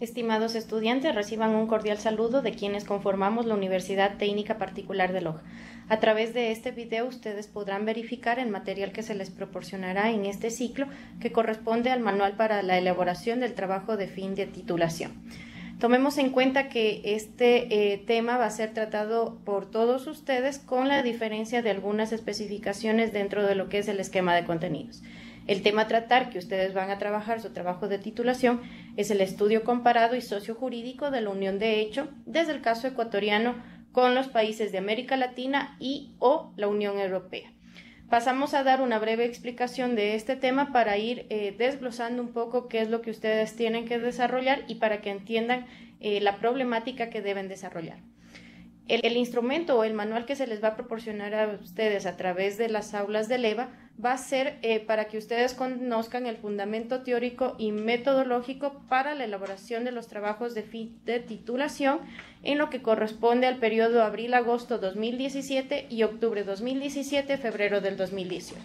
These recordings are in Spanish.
Estimados estudiantes, reciban un cordial saludo de quienes conformamos la Universidad Técnica Particular de Loja. A través de este video ustedes podrán verificar el material que se les proporcionará en este ciclo que corresponde al manual para la elaboración del trabajo de fin de titulación. Tomemos en cuenta que este eh, tema va a ser tratado por todos ustedes con la diferencia de algunas especificaciones dentro de lo que es el esquema de contenidos. El tema a tratar que ustedes van a trabajar su trabajo de titulación es el estudio comparado y socio jurídico de la unión de hecho desde el caso ecuatoriano con los países de América Latina y o la Unión Europea. Pasamos a dar una breve explicación de este tema para ir eh, desglosando un poco qué es lo que ustedes tienen que desarrollar y para que entiendan eh, la problemática que deben desarrollar el, instrumento o el manual que se les va a proporcionar a ustedes a través de las aulas de leva va a ser eh, para que ustedes conozcan el fundamento teórico y metodológico para la elaboración de los trabajos de, de titulación en lo que corresponde al periodo abril-agosto 2017 y octubre 2017-febrero del 2018.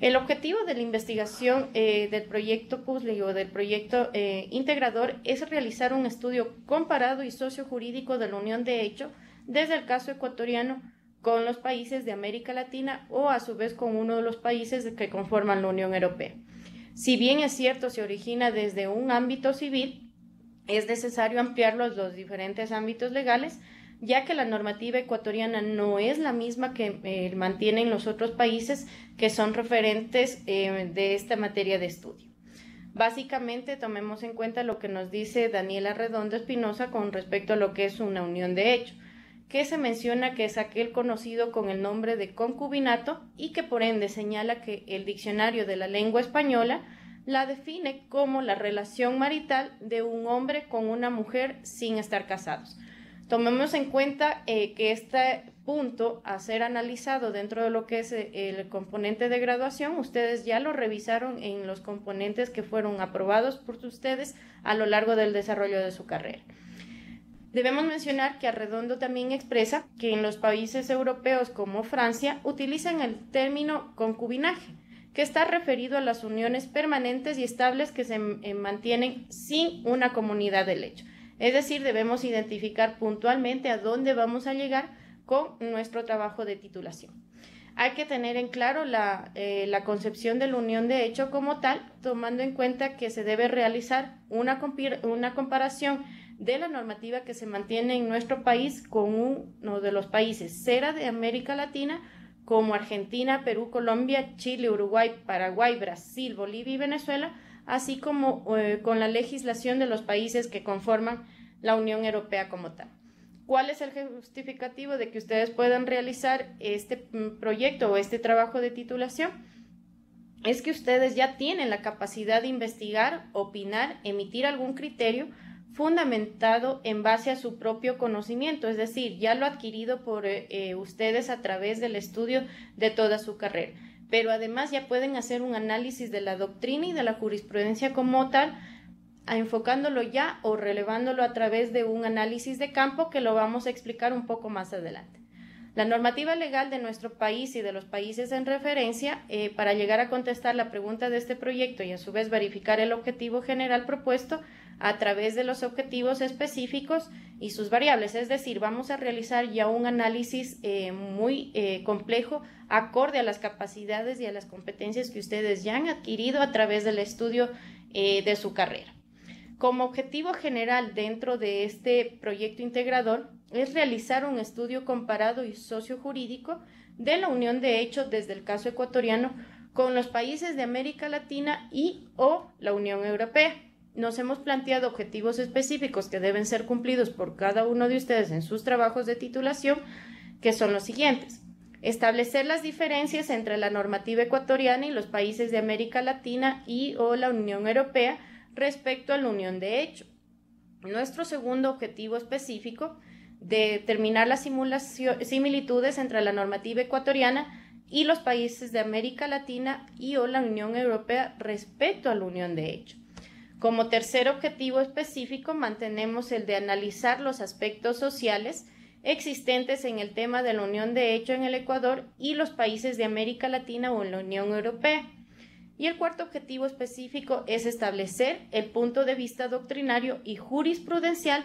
El objetivo de la investigación eh, del proyecto PUSLI o del proyecto eh, integrador es realizar un estudio comparado y socio jurídico de la unión de hecho desde el caso ecuatoriano con los países de América Latina o a su vez con uno de los países que conforman la Unión Europea. Si bien es cierto, se origina desde un ámbito civil, es necesario ampliarlo a los diferentes ámbitos legales ya que la normativa ecuatoriana no es la misma que eh, mantienen los otros países que son referentes eh, de esta materia de estudio. Básicamente, tomemos en cuenta lo que nos dice Daniela Redondo Espinosa con respecto a lo que es una unión de hecho, que se menciona que es aquel conocido con el nombre de concubinato y que por ende señala que el diccionario de la lengua española la define como la relación marital de un hombre con una mujer sin estar casados. Tomemos en cuenta eh, que este punto a ser analizado dentro de lo que es eh, el componente de graduación, ustedes ya lo revisaron en los componentes que fueron aprobados por ustedes a lo largo del desarrollo de su carrera. Debemos mencionar que Arredondo también expresa que en los países europeos como Francia utilizan el término concubinaje, que está referido a las uniones permanentes y estables que se eh, mantienen sin una comunidad de hecho. Es decir, debemos identificar puntualmente a dónde vamos a llegar con nuestro trabajo de titulación. Hay que tener en claro la, eh, concepción de la unión de hecho como tal, tomando en cuenta que se debe realizar una, una comparación de la normativa que se mantiene en nuestro país con uno de los países cera de América Latina, como Argentina, Perú, Colombia, Chile, Uruguay, Paraguay, Brasil, Bolivia y Venezuela, así como eh, con la legislación de los países que conforman la Unión Europea como tal. ¿Cuál es el justificativo de que ustedes puedan realizar este mm, proyecto o este trabajo de titulación? Es que ustedes ya tienen la capacidad de investigar, opinar, emitir algún criterio fundamentado en base a su propio conocimiento, es decir, ya lo adquirido por eh, eh, ustedes a través del estudio de toda su carrera pero además ya pueden hacer un análisis de la doctrina y de la jurisprudencia como tal, enfocándolo ya o relevándolo a través de un análisis de campo que lo vamos a explicar un poco más adelante. La normativa legal de nuestro país y de los países en referencia, eh, para llegar a contestar la pregunta de este proyecto y a su vez verificar el objetivo general propuesto, a través de los objetivos específicos y sus variables. Es decir, vamos a realizar ya un análisis eh, muy eh, complejo acorde a las capacidades y a las competencias que ustedes ya han adquirido a través del estudio eh, de su carrera. Como objetivo general dentro de este proyecto integrador es realizar un estudio comparado y sociojurídico de la unión de hechos desde el caso ecuatoriano con los países de América Latina y o la Unión Europea nos hemos planteado objetivos específicos que deben ser cumplidos por cada uno de ustedes en sus trabajos de titulación, que son los siguientes. Establecer las diferencias entre la normativa ecuatoriana y los países de América Latina y o la Unión Europea respecto a la unión de hecho. Nuestro segundo objetivo específico, determinar las similitudes entre la normativa ecuatoriana y los países de América Latina y o la Unión Europea respecto a la unión de hecho. Como tercer objetivo específico mantenemos el de analizar los aspectos sociales existentes en el tema de la unión de hecho en el Ecuador y los países de América Latina o en la Unión Europea. Y el cuarto objetivo específico es establecer el punto de vista doctrinario y jurisprudencial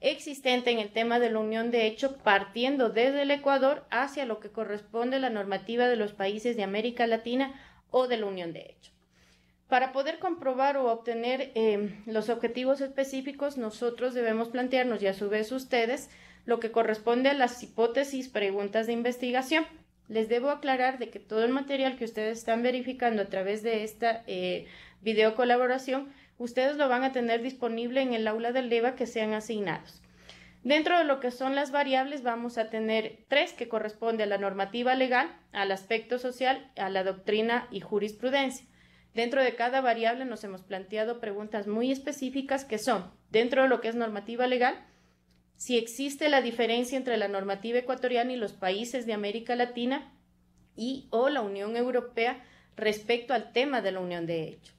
existente en el tema de la unión de hecho partiendo desde el Ecuador hacia lo que corresponde a la normativa de los países de América Latina o de la unión de hecho. Para poder comprobar o obtener em, los objetivos específicos, nosotros debemos plantearnos y a su vez ustedes lo que corresponde a las hipótesis, preguntas de investigación. Les debo aclarar de que todo el material que ustedes están verificando a través de esta eh, videocolaboración, video colaboración, ustedes lo van a tener disponible en el aula del EVA que sean asignados. Dentro de lo que son las variables vamos a tener tres que corresponde a la normativa legal, al aspecto social, a la doctrina y jurisprudencia. Dentro de cada variable nos hemos planteado preguntas muy específicas que son, dentro de lo que es normativa legal, si existe la diferencia entre la normativa ecuatoriana y los países de América Latina y o la Unión Europea respecto al tema de la unión de hecho.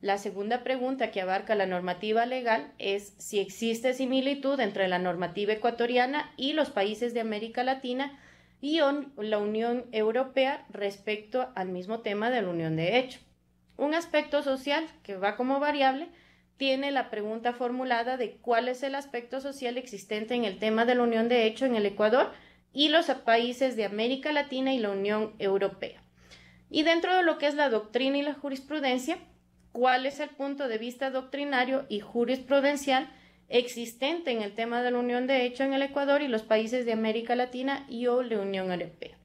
La segunda pregunta que abarca la normativa legal es si existe similitud entre la normativa ecuatoriana y los países de América Latina y o la Unión Europea respecto al mismo tema de la unión de hecho. Un aspecto social, que va como variable, tiene la pregunta formulada de cuál es el aspecto social existente en el tema de la unión de hecho en el Ecuador y los países de América Latina y la Unión Europea. Y dentro de lo que es la doctrina y la jurisprudencia, cuál es el punto de vista doctrinario y jurisprudencial existente en el tema de la unión de hecho en el Ecuador y los países de América Latina y o la Unión Europea.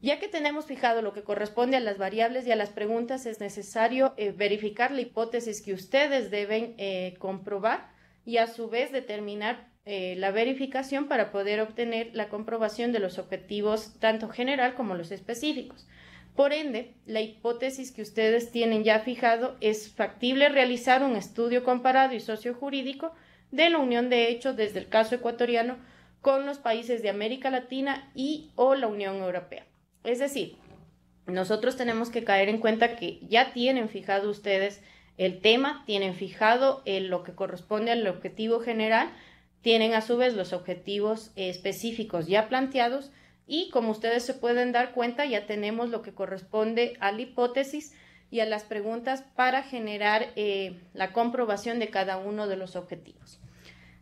Ya que tenemos fijado lo que corresponde a las variables y a las preguntas, es necesario eh, verificar la hipótesis que ustedes deben eh, comprobar y a su vez determinar eh, la verificación para poder obtener la comprobación de los objetivos tanto general como los específicos. Por ende, la hipótesis que ustedes tienen ya fijado es factible realizar un estudio comparado y jurídico de la unión de hecho desde el caso ecuatoriano con los países de América Latina y o la Unión Europea. Es decir, nosotros tenemos que caer en cuenta que ya tienen fijado ustedes el tema, tienen fijado eh, lo que corresponde al objetivo general, tienen a su vez los objetivos eh, específicos ya planteados y como ustedes se pueden dar cuenta ya tenemos lo que corresponde a la hipótesis y a las preguntas para generar eh, la comprobación de cada uno de los objetivos.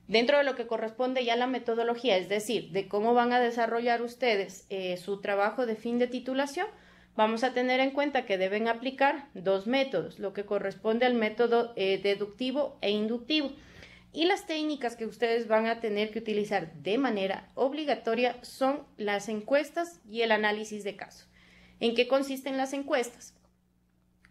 Dentro de lo que corresponde ya la metodología, es decir, de cómo van a desarrollar ustedes eh, su trabajo de fin de titulación, vamos a tener en cuenta que deben aplicar dos métodos, lo que corresponde al método eh, deductivo e inductivo. Y las técnicas que ustedes van a tener que utilizar de manera obligatoria son las encuestas y el análisis de caso. ¿En qué consisten las encuestas?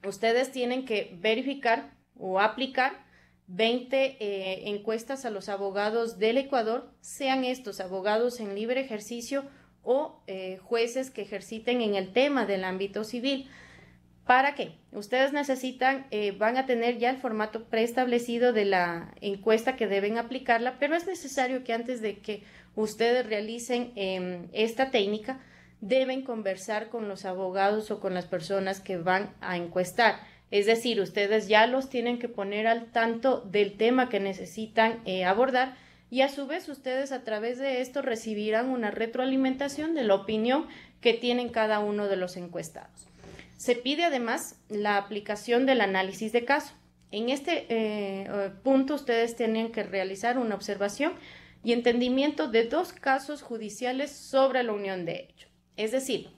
Ustedes tienen que verificar o aplicar 20 eh, encuestas a los abogados del Ecuador, sean estos abogados en libre ejercicio o eh, jueces que ejerciten en el tema del ámbito civil. ¿Para qué? Ustedes necesitan, eh, van a tener ya el formato preestablecido de la encuesta que deben aplicarla, pero es necesario que antes de que ustedes realicen em, esta técnica, deben conversar con los abogados o con las personas que van a encuestar es decir, ustedes ya los tienen que poner al tanto del tema que necesitan eh, abordar y a su vez ustedes a través de esto recibirán una retroalimentación de la opinión que tienen cada uno de los encuestados. Se pide además la aplicación del análisis de caso. En este eh, eh, punto ustedes tienen que realizar una observación y entendimiento de dos casos judiciales sobre la unión de hecho. Es decir,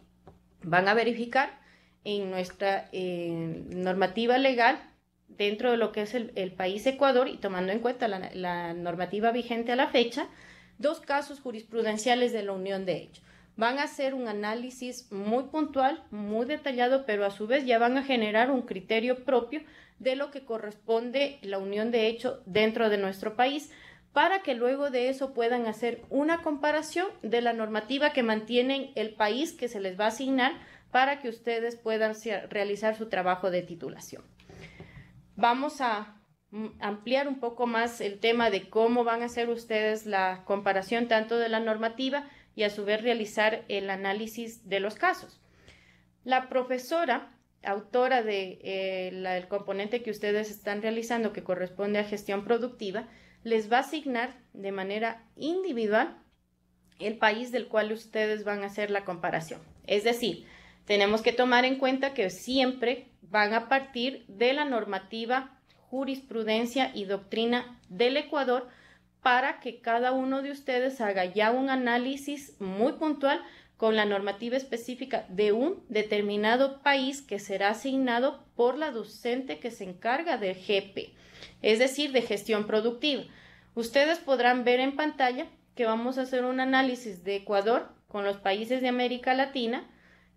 van a verificar en nuestra normativa legal dentro de lo que es el, país Ecuador y tomando en cuenta la, normativa vigente a la fecha, dos casos jurisprudenciales de la unión de Hecho Van a hacer un análisis muy puntual, muy detallado, pero a su vez ya van a generar un criterio propio de lo que corresponde la unión de hecho dentro de nuestro país para que luego de eso puedan hacer una comparación de la normativa que mantienen el país que se les va a asignar para que ustedes puedan realizar su trabajo de titulación. Vamos a mm, ampliar un poco más el tema de cómo van a hacer ustedes la comparación tanto de la normativa y a su vez realizar el análisis de los casos. La profesora, autora del eh, componente que ustedes están realizando que corresponde a gestión productiva, les va a asignar de manera individual el país del cual ustedes van a hacer la comparación. Es decir, tenemos que tomar en cuenta que siempre van a partir de la normativa, jurisprudencia y doctrina del Ecuador para que cada uno de ustedes haga ya un análisis muy puntual con la normativa específica de un determinado país que será asignado por la docente que se encarga del GP, es decir, de gestión productiva. Ustedes podrán ver en pantalla que vamos a hacer un análisis de Ecuador con los países de América Latina,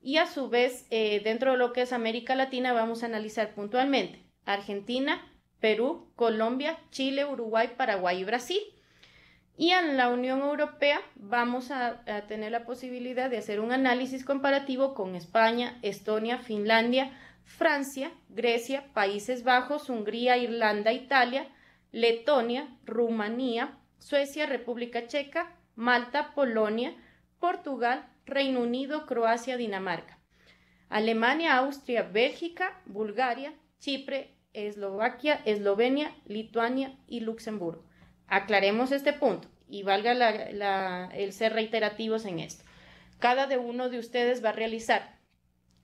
y a su vez eh, dentro de lo que es América Latina vamos a analizar puntualmente Argentina, Perú, Colombia, Chile, Uruguay, Paraguay y Brasil. Y en la Unión Europea vamos a tener la posibilidad de hacer un análisis comparativo con España, Estonia, Finlandia, Francia, Grecia, Países Bajos, Hungría, Irlanda, Italia, Letonia, Rumanía, Suecia, República Checa, Malta, Polonia, Portugal, Reino Unido, Croacia, Dinamarca. Alemania, Austria, Bélgica, Bulgaria, Chipre, Eslovaquia, Eslovenia, Lituania y Luxemburgo. Aclaremos este punto y valga el ser reiterativos en esto. Cada de uno de ustedes va a realizar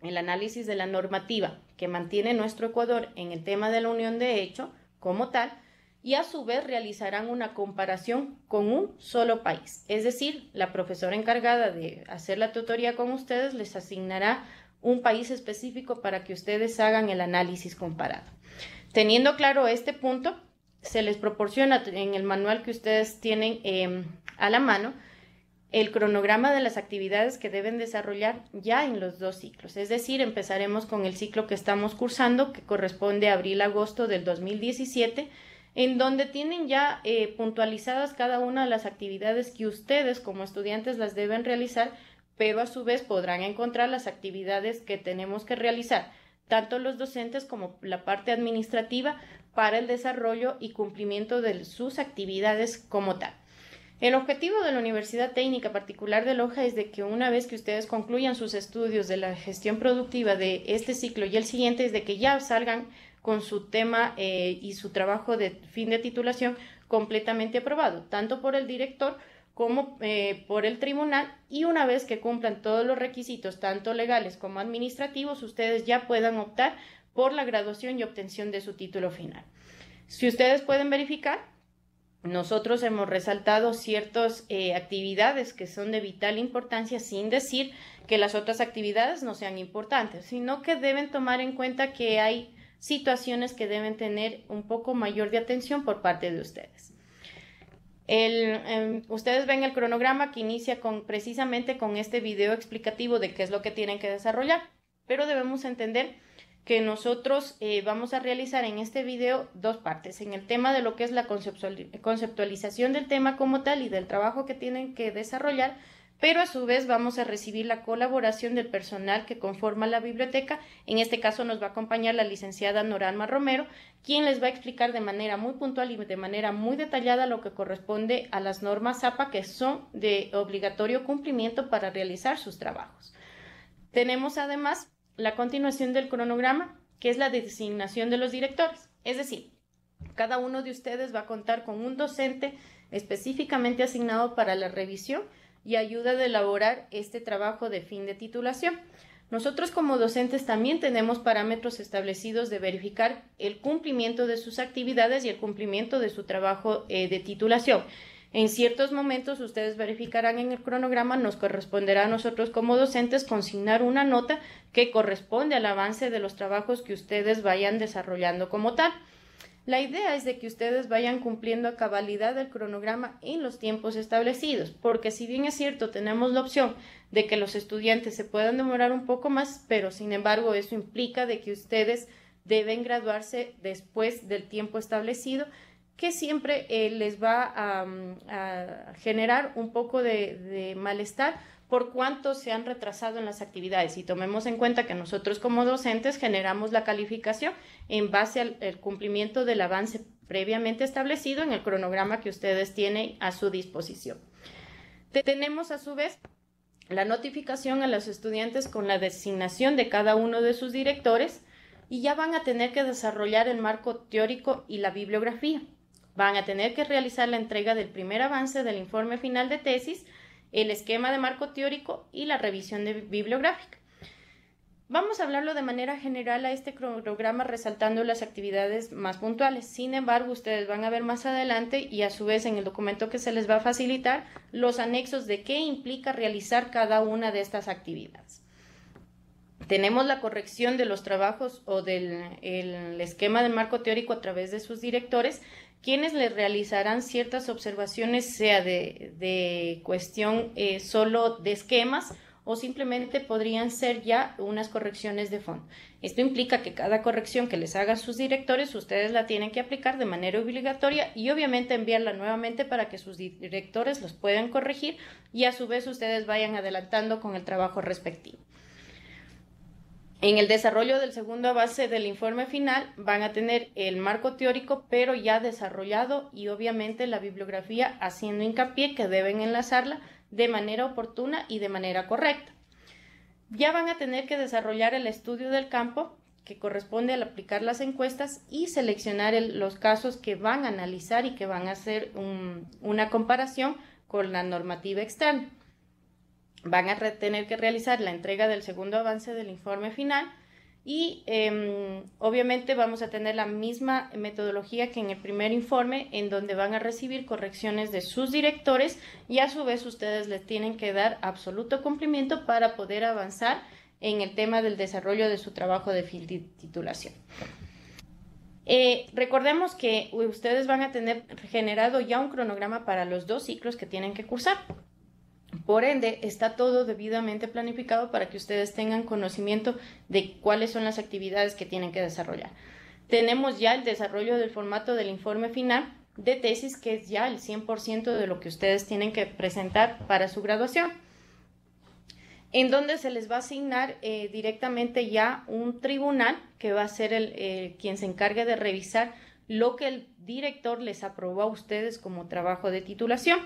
el análisis de la normativa que mantiene nuestro Ecuador en el tema de la unión de hecho como tal y a su vez realizarán una comparación con un solo país. Es decir, la profesora encargada de hacer la tutoría con ustedes les asignará un país específico para que ustedes hagan el análisis comparado. Teniendo claro este punto, se les proporciona en el manual que ustedes tienen em, a la mano el cronograma de las actividades que deben desarrollar ya en los dos ciclos. Es decir, empezaremos con el ciclo que estamos cursando, que corresponde a abril-agosto del 2017 en donde tienen ya eh, puntualizadas cada una de las actividades que ustedes como estudiantes las deben realizar, pero a su vez podrán encontrar las actividades que tenemos que realizar, tanto los docentes como la parte administrativa, para el desarrollo y cumplimiento de sus actividades como tal. El objetivo de la Universidad Técnica Particular de Loja es de que una vez que ustedes concluyan sus estudios de la gestión productiva de este ciclo y el siguiente es de que ya salgan con su tema eh, y su trabajo de fin de titulación completamente aprobado, tanto por el director como eh, por el tribunal y una vez que cumplan todos los requisitos, tanto legales como administrativos, ustedes ya puedan optar por la graduación y obtención de su título final. Si ustedes pueden verificar, nosotros hemos resaltado ciertas eh, actividades que son de vital importancia sin decir que las otras actividades no sean importantes, sino que deben tomar en cuenta que hay situaciones que deben tener un poco mayor de atención por parte de ustedes. Em, ustedes ven el cronograma que inicia con, precisamente con este video explicativo de qué es lo que tienen que desarrollar, pero debemos entender que nosotros eh, vamos a realizar en este video dos partes, en el tema de lo que es la conceptualización del tema como tal y del trabajo que tienen que desarrollar, pero a su vez vamos a recibir la colaboración del personal que conforma la biblioteca. En este caso nos va a acompañar la licenciada Noralma Romero, quien les va a explicar de manera muy puntual y de manera muy detallada lo que corresponde a las normas APA que son de obligatorio cumplimiento para realizar sus trabajos. Tenemos además la continuación del cronograma, que es la designación de los directores, es decir, cada uno de ustedes va a contar con un docente específicamente asignado para la revisión y ayuda a elaborar este trabajo de fin de titulación. Nosotros como docentes también tenemos parámetros establecidos de verificar el cumplimiento de sus actividades y el cumplimiento de su trabajo eh, de titulación. En ciertos momentos ustedes verificarán en el cronograma, nos corresponderá a nosotros como docentes consignar una nota que corresponde al avance de los trabajos que ustedes vayan desarrollando como tal. La idea es de que ustedes vayan cumpliendo a cabalidad el cronograma en los tiempos establecidos, porque si bien es cierto, tenemos la opción de que los estudiantes se puedan demorar un poco más, pero sin embargo eso implica de que ustedes deben graduarse después del tiempo establecido, que siempre eh, les va mm, a, generar un poco de malestar por cuánto se han retrasado en las actividades y tomemos en cuenta que nosotros como docentes generamos la calificación en base al cumplimiento del avance previamente establecido en el cronograma que ustedes tienen a su disposición. Tenemos a su vez la notificación a los estudiantes con la designación de cada uno de sus directores y ya van a tener que desarrollar el marco teórico y la bibliografía. Van a tener que realizar la entrega del primer avance del informe final de tesis el esquema de marco teórico y la revisión bibliográfica. Vamos a hablarlo de manera general a este cronograma resaltando las actividades más puntuales. Sin embargo, ustedes van a ver más adelante y a su vez en el documento que se les va a facilitar los anexos de qué implica realizar cada una de estas actividades. Tenemos la corrección de los trabajos o del el esquema del marco teórico a través de sus directores, quienes les realizarán ciertas observaciones, sea de, cuestión eh, solo de esquemas o simplemente podrían ser ya unas correcciones de fondo. Esto implica que cada corrección que les haga sus directores, ustedes la tienen que aplicar de manera obligatoria y obviamente enviarla nuevamente para que sus directores los puedan corregir y a su vez ustedes vayan adelantando con el trabajo respectivo. En el desarrollo del segundo base del informe final van a tener el marco teórico pero ya desarrollado y obviamente la bibliografía haciendo hincapié que deben enlazarla de manera oportuna y de manera correcta. Ya van a tener que desarrollar el estudio del campo que corresponde al aplicar las encuestas y seleccionar los casos que van a analizar y que van a hacer una comparación con la normativa externa van a tener que realizar la entrega del segundo avance del informe final y em, obviamente vamos a tener la misma metodología que en el primer informe en donde van a recibir correcciones de sus directores y a su vez ustedes les tienen que dar absoluto cumplimiento para poder avanzar en el tema del desarrollo de su trabajo de titulación. Eh, recordemos que ustedes van a tener generado ya un cronograma para los dos ciclos que tienen que cursar. Por ende, está todo debidamente planificado para que ustedes tengan conocimiento de cuáles son las actividades que tienen que desarrollar. Tenemos ya el desarrollo del formato del informe final de tesis, que es ya el 100% de lo que ustedes tienen que presentar para su graduación, en donde se les va a asignar eh, directamente ya un tribunal que va a ser el, quien se encargue de revisar lo que el director les aprobó a ustedes como trabajo de titulación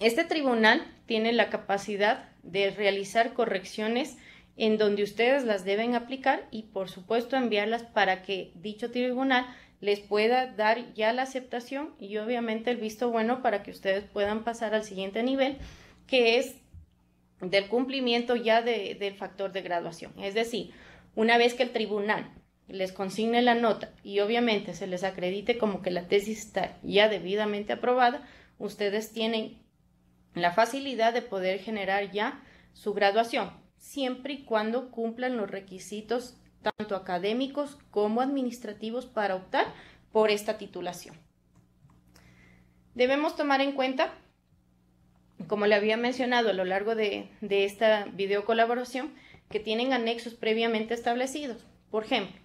este tribunal tiene la capacidad de realizar correcciones en donde ustedes las deben aplicar y por supuesto enviarlas para que dicho tribunal les pueda dar ya la aceptación y obviamente el visto bueno para que ustedes puedan pasar al siguiente nivel que es del cumplimiento ya del factor de graduación. Es decir, una vez que el tribunal les consigne la nota y obviamente se les acredite como que la tesis está ya debidamente aprobada, ustedes tienen la facilidad de poder generar ya su graduación, siempre y cuando cumplan los requisitos tanto académicos como administrativos para optar por esta titulación. Debemos tomar en cuenta, como le había mencionado a lo largo de, esta videocolaboración, que tienen anexos previamente establecidos. Por ejemplo,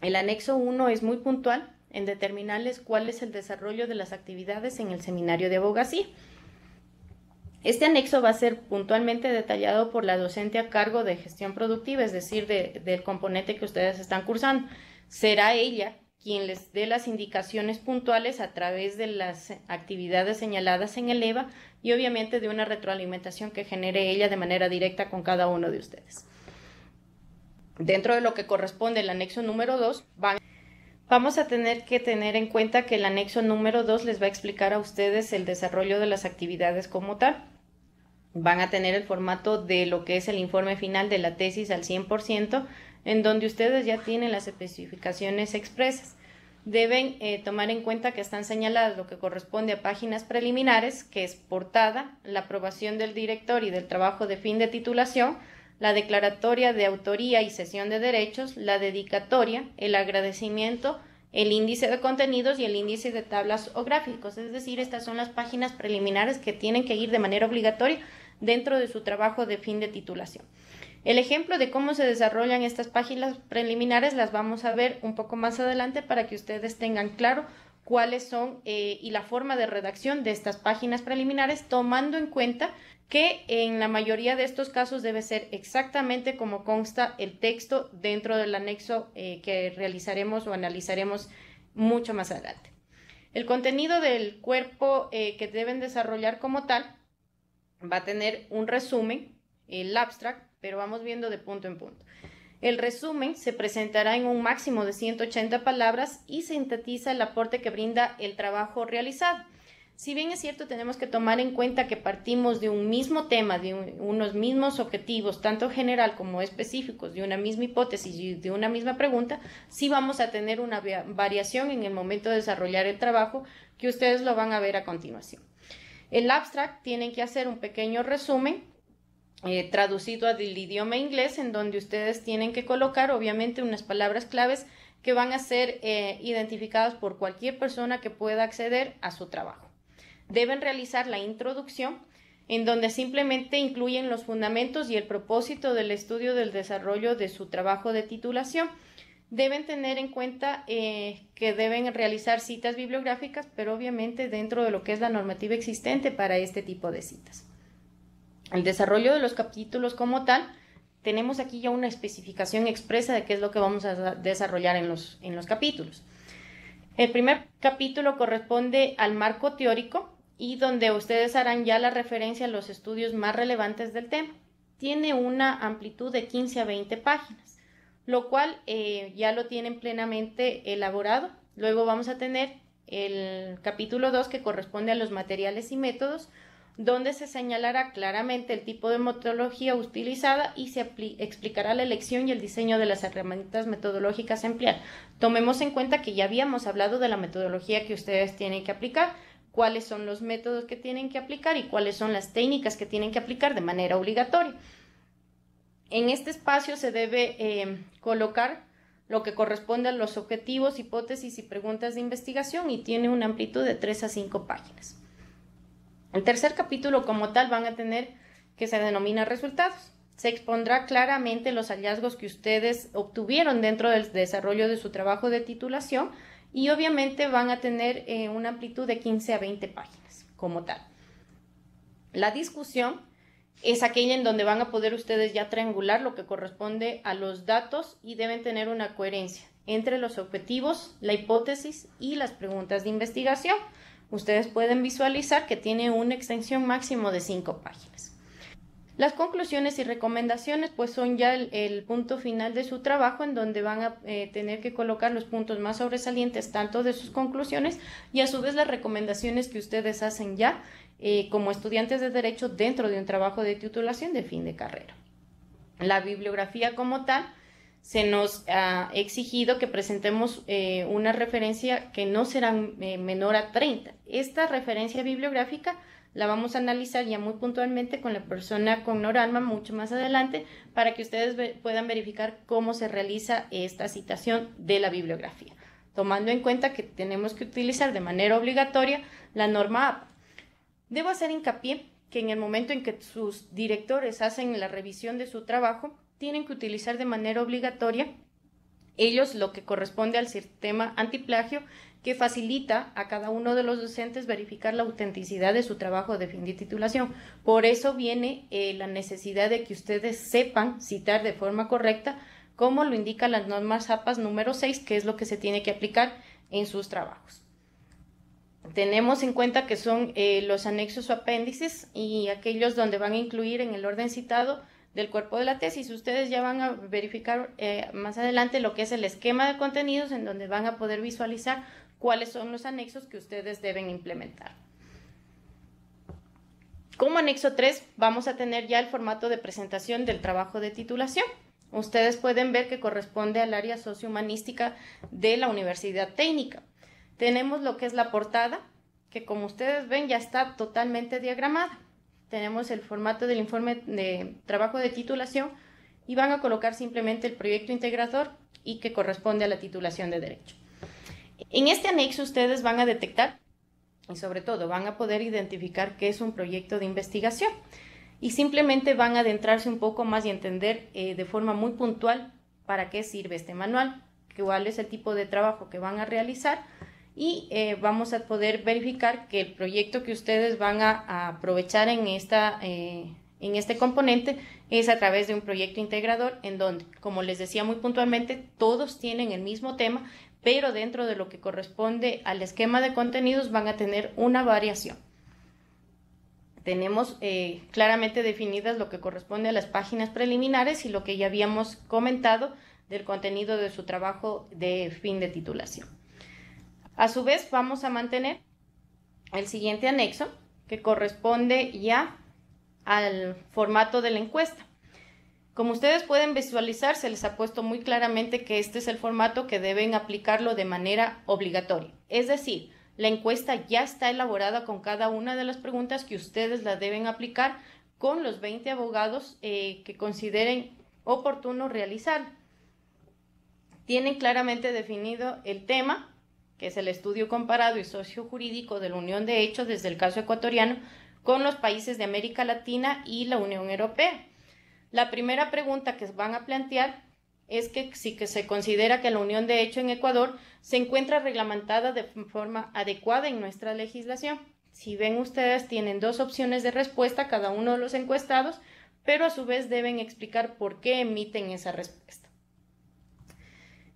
el anexo 1 es muy puntual en determinarles cuál es el desarrollo de las actividades en el seminario de abogacía. Este anexo va a ser puntualmente detallado por la docente a cargo de gestión productiva, es decir, del componente que ustedes están cursando. Será ella quien les dé las indicaciones puntuales a través de las actividades señaladas en el EVA y obviamente de una retroalimentación que genere ella de manera directa con cada uno de ustedes. Dentro de lo que corresponde al anexo número 2, vamos a tener que tener en cuenta que el anexo número 2 les va a explicar a ustedes el desarrollo de las actividades como tal van a tener el formato de lo que es el informe final de la tesis al 100%, en donde ustedes ya tienen las especificaciones expresas. Deben eh, tomar en cuenta que están señaladas lo que corresponde a páginas preliminares, que es portada, la aprobación del director y del trabajo de fin de titulación, la declaratoria de autoría y sesión de derechos, la dedicatoria, el agradecimiento, el índice de contenidos y el índice de tablas o gráficos. Es decir, estas son las páginas preliminares que tienen que ir de manera obligatoria dentro de su trabajo de fin de titulación. El ejemplo de cómo se desarrollan estas páginas preliminares las vamos a ver un poco más adelante para que ustedes tengan claro cuáles son eh, y la forma de redacción de estas páginas preliminares, tomando en cuenta que en la mayoría de estos casos debe ser exactamente como consta el texto dentro del anexo eh, que realizaremos o analizaremos mucho más adelante. El contenido del cuerpo eh, que deben desarrollar como tal va a tener un resumen, el abstract, pero vamos viendo de punto en punto. El resumen se presentará en un máximo de 180 palabras y sintetiza el aporte que brinda el trabajo realizado. Si bien es cierto, tenemos que tomar en cuenta que partimos de un mismo tema, de unos mismos objetivos, tanto general como específicos, de una misma hipótesis y de una misma pregunta, sí vamos a tener una variación en el momento de desarrollar el trabajo que ustedes lo van a ver a continuación. El abstract tienen que hacer un pequeño resumen eh, traducido al idioma inglés en donde ustedes tienen que colocar obviamente unas palabras claves que van a ser eh, identificadas por cualquier persona que pueda acceder a su trabajo. Deben realizar la introducción en donde simplemente incluyen los fundamentos y el propósito del estudio del desarrollo de su trabajo de titulación deben tener en cuenta eh, que deben realizar citas bibliográficas, pero obviamente dentro de lo que es la normativa existente para este tipo de citas. El desarrollo de los capítulos como tal, tenemos aquí ya una especificación expresa de qué es lo que vamos a desarrollar en los, en los capítulos. El primer capítulo corresponde al marco teórico y donde ustedes harán ya la referencia a los estudios más relevantes del tema. Tiene una amplitud de 15 a 20 páginas lo cual eh, ya lo tienen plenamente elaborado. Luego vamos a tener el capítulo 2 que corresponde a los materiales y métodos, donde se señalará claramente el tipo de metodología utilizada y se explicará la elección y el diseño de las herramientas metodológicas a emplear. Tomemos en cuenta que ya habíamos hablado de la metodología que ustedes tienen que aplicar, cuáles son los métodos que tienen que aplicar y cuáles son las técnicas que tienen que aplicar de manera obligatoria. En este espacio se debe eh, colocar lo que corresponde a los objetivos, hipótesis y preguntas de investigación y tiene una amplitud de 3 a 5 páginas. El tercer capítulo como tal van a tener que se denomina resultados. Se expondrá claramente los hallazgos que ustedes obtuvieron dentro del desarrollo de su trabajo de titulación y obviamente van a tener eh, una amplitud de 15 a 20 páginas como tal. La discusión es aquella en donde van a poder ustedes ya triangular lo que corresponde a los datos y deben tener una coherencia entre los objetivos, la hipótesis y las preguntas de investigación. Ustedes pueden visualizar que tiene una extensión máximo de cinco páginas. Las conclusiones y recomendaciones pues son ya el, punto final de su trabajo en donde van a eh, tener que colocar los puntos más sobresalientes tanto de sus conclusiones y a su vez las recomendaciones que ustedes hacen ya eh, como estudiantes de derecho dentro de un trabajo de titulación de fin de carrera. La bibliografía como tal se nos ha exigido que presentemos eh, una referencia que no será eh, menor a 30. Esta referencia bibliográfica la vamos a analizar ya muy puntualmente con la persona con Noralma mucho más adelante para que ustedes puedan verificar cómo se realiza esta citación de la bibliografía, tomando en cuenta que tenemos que utilizar de manera obligatoria la norma APA. Debo hacer hincapié que en el momento en que sus directores hacen la revisión de su trabajo, tienen que utilizar de manera obligatoria ellos lo que corresponde al sistema antiplagio que facilita a cada uno de los docentes verificar la autenticidad de su trabajo de fin de titulación. Por eso viene eh, la necesidad de que ustedes sepan citar de forma correcta como lo indican las normas APAS número 6, que es lo que se tiene que aplicar en sus trabajos tenemos en cuenta que son eh, los anexos o apéndices y aquellos donde van a incluir en el orden citado del cuerpo de la tesis. Ustedes ya van a verificar eh, más adelante lo que es el esquema de contenidos en donde van a poder visualizar cuáles son los anexos que ustedes deben implementar. Como anexo 3 vamos a tener ya el formato de presentación del trabajo de titulación. Ustedes pueden ver que corresponde al área sociohumanística de la Universidad Técnica. Tenemos lo que es la portada, que como ustedes ven ya está totalmente diagramada. Tenemos el formato del informe de trabajo de titulación y van a colocar simplemente el proyecto integrador y que corresponde a la titulación de derecho. En este anexo ustedes van a detectar y sobre todo van a poder identificar qué es un proyecto de investigación y simplemente van a adentrarse un poco más y entender eh, de forma muy puntual para qué sirve este manual, cuál es el tipo de trabajo que van a realizar y eh, vamos a poder verificar que el proyecto que ustedes van a, aprovechar eh, en, este componente es a través de un proyecto integrador en donde, como les decía muy puntualmente, todos tienen el mismo tema, pero dentro de lo que corresponde al esquema de contenidos van a tener una variación. Tenemos eh, claramente definidas lo que corresponde a las páginas preliminares y lo que ya habíamos comentado del contenido de su trabajo de fin de titulación. A su vez, vamos a mantener el siguiente anexo que corresponde ya al formato de la encuesta. Como ustedes pueden visualizar, se les ha puesto muy claramente que este es el formato que deben aplicarlo de manera obligatoria. Es decir, la encuesta ya está elaborada con cada una de las preguntas que ustedes la deben aplicar con los 20 abogados eh, que consideren oportuno realizar. Tienen claramente definido el tema, que es el estudio comparado y socio jurídico de la Unión de Hecho desde el caso ecuatoriano con los países de América Latina y la Unión Europea. La primera pregunta que van a plantear es que si que se considera que la unión de hecho en Ecuador se encuentra reglamentada de forma adecuada en nuestra legislación. Si ven ustedes, tienen dos opciones de respuesta cada uno de los encuestados, pero a su vez deben explicar por qué emiten esa respuesta.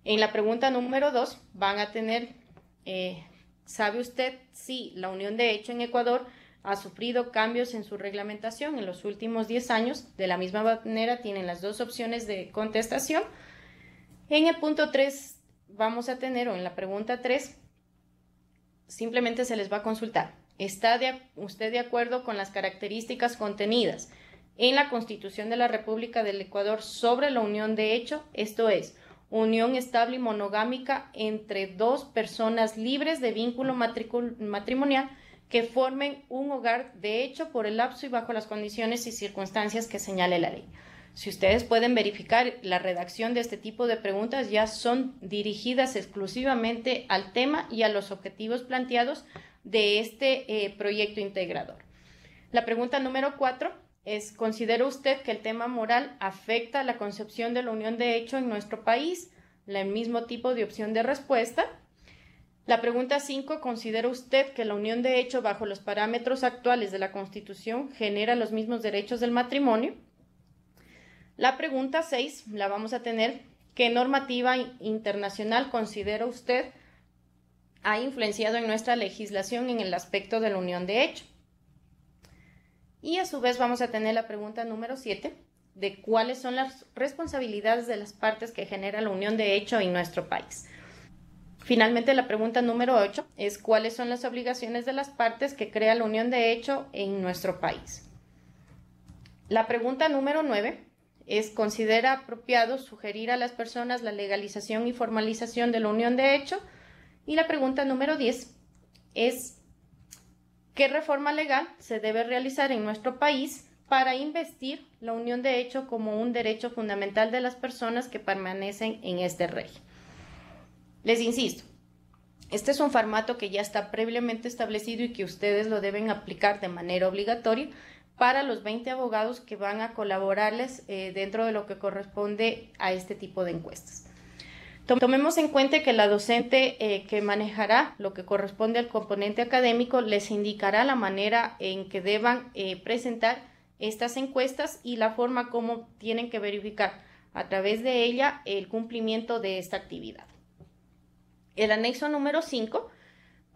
En la pregunta número dos van a tener eh, ¿Sabe usted si la Unión de Hecho en Ecuador ha sufrido cambios en su reglamentación en los últimos 10 años? De la misma manera tienen las dos opciones de contestación. En el punto 3 vamos a tener, o en la pregunta 3, simplemente se les va a consultar. ¿Está usted de acuerdo con las características contenidas en la Constitución de la República del Ecuador sobre la unión de hecho? Esto es, unión estable y monogámica entre dos personas libres de vínculo matrimonial que formen un hogar de hecho por el lapso y bajo las condiciones y circunstancias que señale la ley. Si ustedes pueden verificar, la redacción de este tipo de preguntas ya son dirigidas exclusivamente al tema y a los objetivos planteados de este eh, proyecto integrador. La pregunta número cuatro es, ¿considera usted que el tema moral afecta la concepción de la unión de hecho en nuestro país? El mismo tipo de opción de respuesta. La pregunta 5, ¿considera usted que la unión de hecho bajo los parámetros actuales de la Constitución genera los mismos derechos del matrimonio? La pregunta 6, la vamos a tener, ¿qué normativa internacional considera usted ha influenciado en nuestra legislación en el aspecto de la unión de hecho? Y a su vez vamos a tener la pregunta número 7 de cuáles son las responsabilidades de las partes que genera la unión de hecho en nuestro país. Finalmente, la pregunta número 8 es cuáles son las obligaciones de las partes que crea la unión de hecho en nuestro país. La pregunta número 9 es considera apropiado sugerir a las personas la legalización y formalización de la unión de hecho. Y la pregunta número 10 es ¿Qué reforma legal se debe realizar en nuestro país para investir la unión de hecho como un derecho fundamental de las personas que permanecen en este régimen? Les insisto, este es un formato que ya está previamente establecido y que ustedes lo deben aplicar de manera obligatoria para los 20 abogados que van a colaborarles eh, dentro de lo que corresponde a este tipo de encuestas. Tomemos en cuenta que la docente eh, que manejará lo que corresponde al componente académico les indicará la manera en que deban eh, presentar estas encuestas y la forma como tienen que verificar a través de ella el cumplimiento de esta actividad. El anexo número 5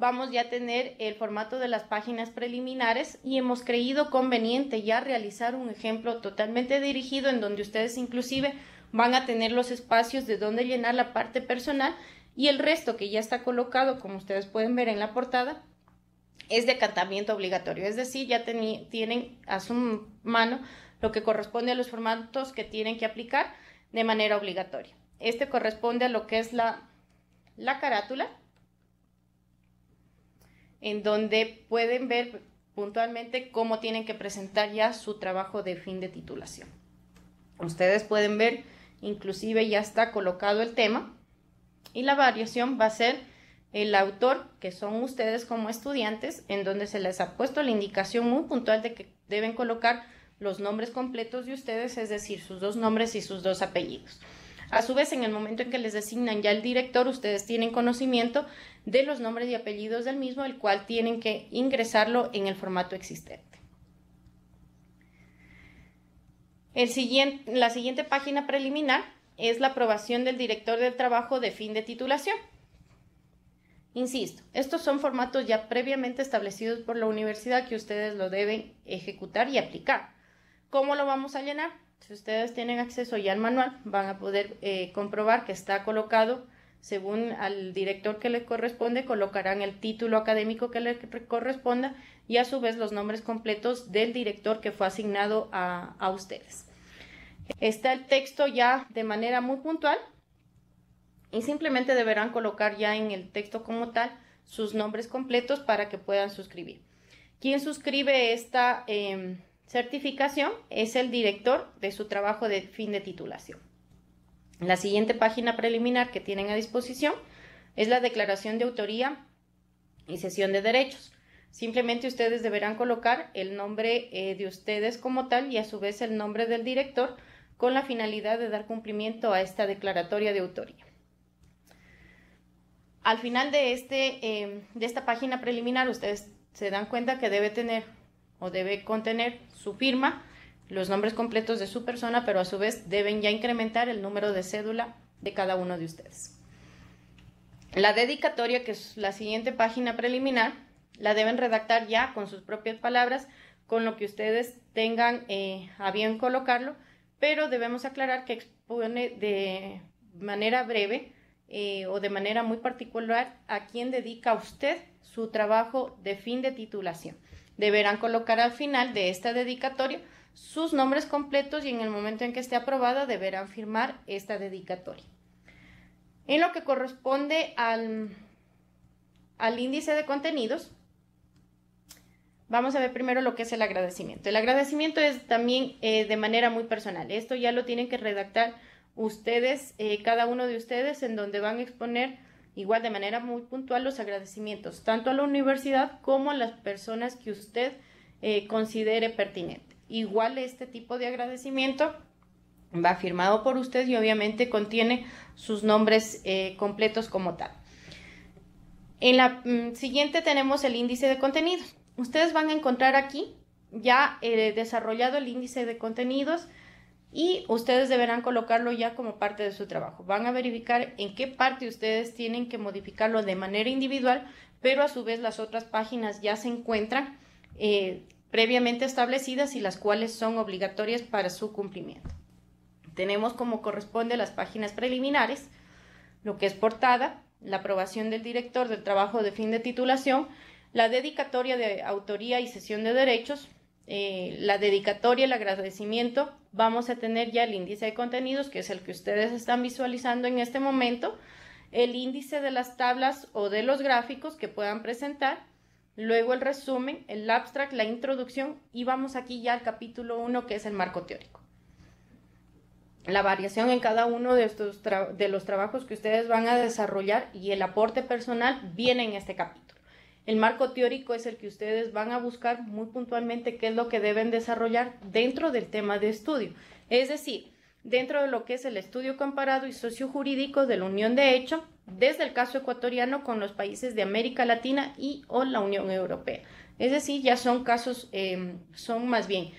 vamos ya a tener el formato de las páginas preliminares y hemos creído conveniente ya realizar un ejemplo totalmente dirigido en donde ustedes inclusive van a tener los espacios de donde llenar la parte personal y el resto que ya está colocado, como ustedes pueden ver en la portada, es de acatamiento obligatorio, es decir, ya tienen a su mano lo que corresponde a los formatos que tienen que aplicar de manera obligatoria. Este corresponde a lo que es la carátula, en donde pueden ver puntualmente cómo tienen que presentar ya su trabajo de fin de titulación. Ustedes pueden ver, inclusive ya está colocado el tema y la variación va a ser el autor, que son ustedes como estudiantes, en donde se les ha puesto la indicación muy puntual de que deben colocar los nombres completos de ustedes, es decir, sus dos nombres y sus dos apellidos. A su vez, en el momento en que les designan ya el director, ustedes tienen conocimiento de los nombres y apellidos del mismo, el cual tienen que ingresarlo en el formato existente. siguiente, la siguiente página preliminar es la aprobación del director del trabajo de fin de titulación. Insisto, estos son formatos ya previamente establecidos por la universidad que ustedes lo deben ejecutar y aplicar. ¿Cómo lo vamos a llenar? Si ustedes tienen acceso ya al manual, van a poder eh, comprobar que está colocado según al director que le corresponde, colocarán el título académico que le corresponda y a su vez los nombres completos del director que fue asignado a, ustedes. Está el texto ya de manera muy puntual y simplemente deberán colocar ya en el texto como tal sus nombres completos para que puedan suscribir. ¿Quién suscribe esta... Em, certificación es el director de su trabajo de fin de titulación. La siguiente página preliminar que tienen a disposición es la declaración de autoría y sesión de derechos. Simplemente ustedes deberán colocar el nombre eh, de ustedes como tal y a su vez el nombre del director con la finalidad de dar cumplimiento a esta declaratoria de autoría. Al final de, este, eh, de esta página preliminar ustedes se dan cuenta que debe tener o debe contener su firma, los nombres completos de su persona, pero a su vez deben ya incrementar el número de cédula de cada uno de ustedes. La dedicatoria, que es la siguiente página preliminar, la deben redactar ya con sus propias palabras, con lo que ustedes tengan eh, a bien colocarlo, pero debemos aclarar que expone de manera breve eh, o de manera muy particular a quién dedica usted su trabajo de fin de titulación. Deberán colocar al final de esta dedicatoria sus nombres completos y en el momento en que esté aprobada deberán firmar esta dedicatoria. En lo que corresponde al, al índice de contenidos, Vamos a ver primero lo que es el agradecimiento. El agradecimiento es también eh, de manera muy personal. Esto ya lo tienen que redactar ustedes, eh, cada uno de ustedes, en donde van a exponer Igual de manera muy puntual los agradecimientos, tanto a la universidad como a las personas que usted eh, considere pertinente. Igual este tipo de agradecimiento va firmado por usted y obviamente contiene sus nombres eh, completos como tal. En la mm, siguiente tenemos el índice de contenidos. Ustedes van a encontrar aquí ya eh, desarrollado el índice de contenidos y ustedes deberán colocarlo ya como parte de su trabajo. Van a verificar en qué parte ustedes tienen que modificarlo de manera individual, pero a su vez las otras páginas ya se encuentran eh, previamente establecidas y las cuales son obligatorias para su cumplimiento. Tenemos como corresponde las páginas preliminares, lo que es portada, la aprobación del director del trabajo de fin de titulación, la dedicatoria de autoría y sesión de derechos, eh, la dedicatoria, el agradecimiento, vamos a tener ya el índice de contenidos, que es el que ustedes están visualizando en este momento, el índice de las tablas o de los gráficos que puedan presentar, luego el resumen, el abstract, la introducción y vamos aquí ya al capítulo 1, que es el marco teórico. La variación en cada uno de, estos de los trabajos que ustedes van a desarrollar y el aporte personal viene en este capítulo. El marco teórico es el que ustedes van a buscar muy puntualmente qué es lo que deben desarrollar dentro del tema de estudio. Es decir, dentro de lo que es el estudio comparado y socio jurídico de la Unión de Hecho, desde el caso ecuatoriano con los países de América Latina y o la Unión Europea. Es decir, ya son casos, eh, son más bien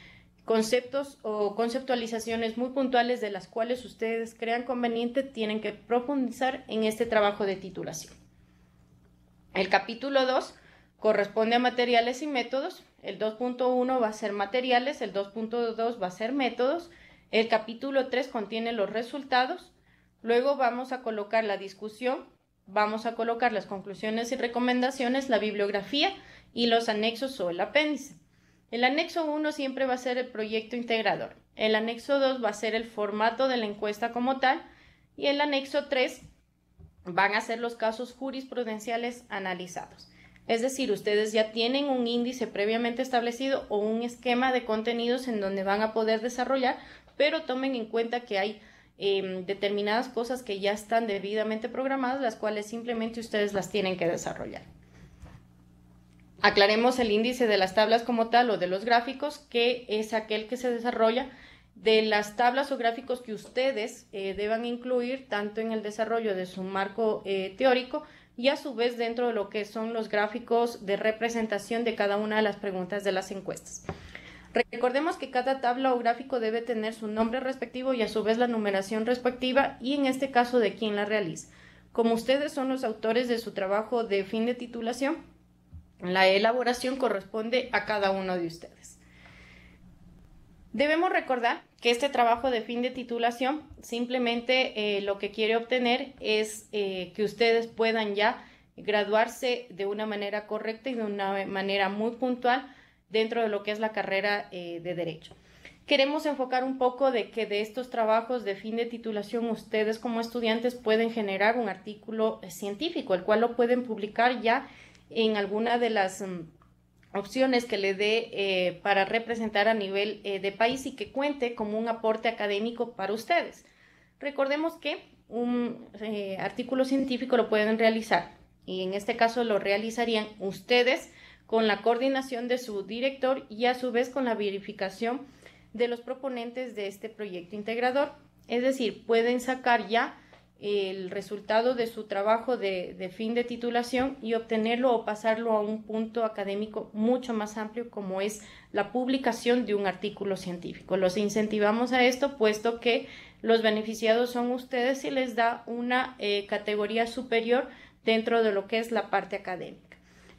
conceptos o conceptualizaciones muy puntuales de las cuales ustedes crean conveniente tienen que profundizar en este trabajo de titulación. El capítulo 2 corresponde a materiales y métodos. El 2.1 va a ser materiales, el 2.2 va a ser métodos. El capítulo 3 contiene los resultados. Luego vamos a colocar la discusión, vamos a colocar las conclusiones y recomendaciones, la bibliografía y los anexos o el apéndice. El anexo 1 siempre va a ser el proyecto integrador. El anexo 2 va a ser el formato de la encuesta como tal. Y el anexo 3 van a ser los casos jurisprudenciales analizados. Es decir, ustedes ya tienen un índice previamente establecido o un esquema de contenidos en donde van a poder desarrollar, pero tomen en cuenta que hay em, determinadas cosas que ya están debidamente programadas, las cuales simplemente ustedes las tienen que desarrollar. Aclaremos el índice de las tablas como tal o de los gráficos, que es aquel que se desarrolla de las tablas o gráficos que ustedes eh, deban incluir tanto en el desarrollo de su marco eh, teórico y a su vez dentro de lo que son los gráficos de representación de cada una de las preguntas de las encuestas. Recordemos que cada tabla o gráfico debe tener su nombre respectivo y a su vez la numeración respectiva y en este caso de quién la realiza. Como ustedes son los autores de su trabajo de fin de titulación, la elaboración corresponde a cada uno de ustedes. Debemos recordar que este trabajo de fin de titulación simplemente eh, lo que quiere obtener es eh, que ustedes puedan ya graduarse de una manera correcta y de una manera muy puntual dentro de lo que es la carrera eh, de derecho. Queremos enfocar un poco de que de estos trabajos de fin de titulación ustedes como estudiantes pueden generar un artículo científico, el cual lo pueden publicar ya en alguna de las mm, opciones que le dé eh, para representar a nivel eh, de país y que cuente como un aporte académico para ustedes. Recordemos que un eh, artículo científico lo pueden realizar y en este caso lo realizarían ustedes con la coordinación de su director y a su vez con la verificación de los proponentes de este proyecto integrador. Es decir, pueden sacar ya el resultado de su trabajo de, fin de titulación y obtenerlo o pasarlo a un punto académico mucho más amplio como es la publicación de un artículo científico. Los incentivamos a esto puesto que los beneficiados son ustedes y les da una eh, categoría superior dentro de lo que es la parte académica.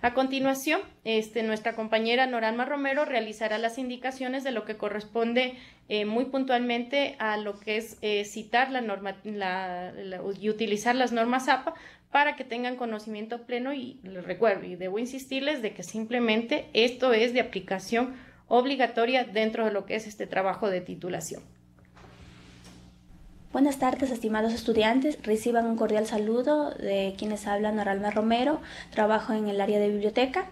A continuación, este, nuestra compañera Noralma Romero realizará las indicaciones de lo que corresponde eh, muy puntualmente a lo que es eh, citar la norma y utilizar las normas APA para que tengan conocimiento pleno y les recuerdo y debo insistirles de que simplemente esto es de aplicación obligatoria dentro de lo que es este trabajo de titulación. Buenas tardes, estimados estudiantes. Reciban un cordial saludo de quienes hablan Noralma Romero. Trabajo en el área de biblioteca.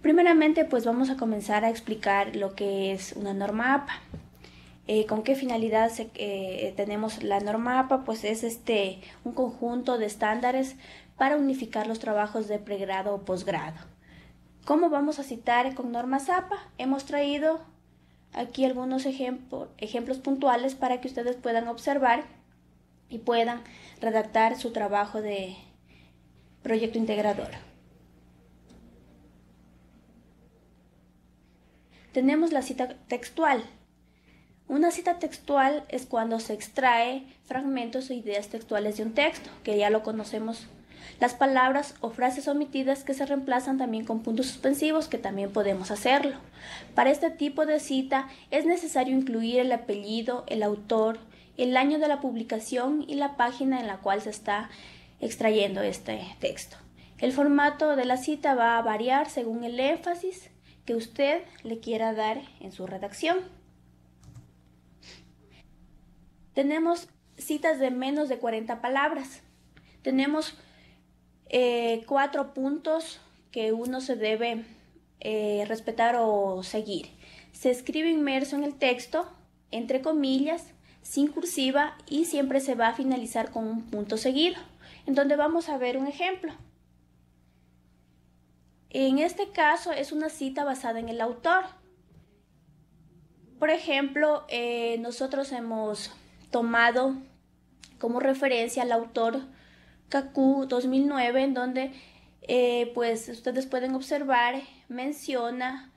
Primeramente, pues vamos a comenzar a explicar lo que es una norma APA. Eh, ¿Con qué finalidad eh, tenemos la norma APA? Pues es este, un conjunto de estándares para unificar los trabajos de pregrado o posgrado. ¿Cómo vamos a citar con normas APA? Hemos traído aquí algunos ejemplos puntuales para que ustedes puedan observar y puedan redactar su trabajo de proyecto integrador. Tenemos la cita textual. Una cita textual es cuando se extrae fragmentos o ideas textuales de un texto, que ya lo conocemos las palabras o frases omitidas que se reemplazan también con puntos suspensivos, que también podemos hacerlo. Para este tipo de cita es necesario incluir el apellido, el autor, el año de la publicación y la página en la cual se está extrayendo este texto. El formato de la cita va a variar según el énfasis que usted le quiera dar en su redacción. Tenemos citas de menos de 40 palabras. Tenemos eh, cuatro puntos que uno se debe eh, respetar o seguir. Se escribe inmerso en el texto, entre comillas, sin cursiva y siempre se va a finalizar con un punto seguido, en donde vamos a ver un ejemplo. En este caso es una cita basada en el autor. Por ejemplo, eh, nosotros hemos tomado como referencia al autor Kaku 2009, en donde eh, pues ustedes pueden observar, menciona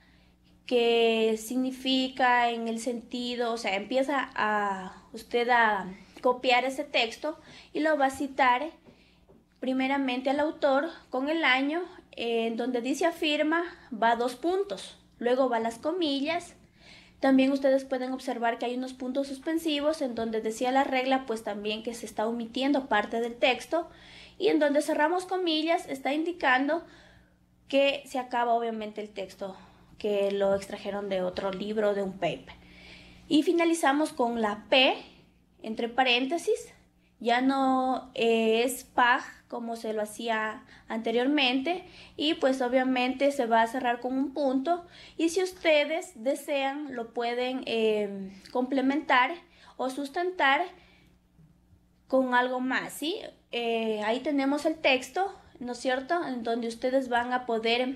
que significa en el sentido, o sea, empieza a usted a copiar ese texto y lo va a citar primeramente al autor con el año, eh, en donde dice afirma, va dos puntos, luego va las comillas, también ustedes pueden observar que hay unos puntos suspensivos en donde decía la regla pues también que se está omitiendo parte del texto y en donde cerramos comillas está indicando que se acaba obviamente el texto que lo extrajeron de otro libro, de un paper. Y finalizamos con la P entre paréntesis ya no es PAG como se lo hacía anteriormente y pues obviamente se va a cerrar con un punto y si ustedes desean lo pueden eh, complementar o sustentar con algo más, eh, ahí tenemos el texto, ¿no es cierto? En donde ustedes van a poder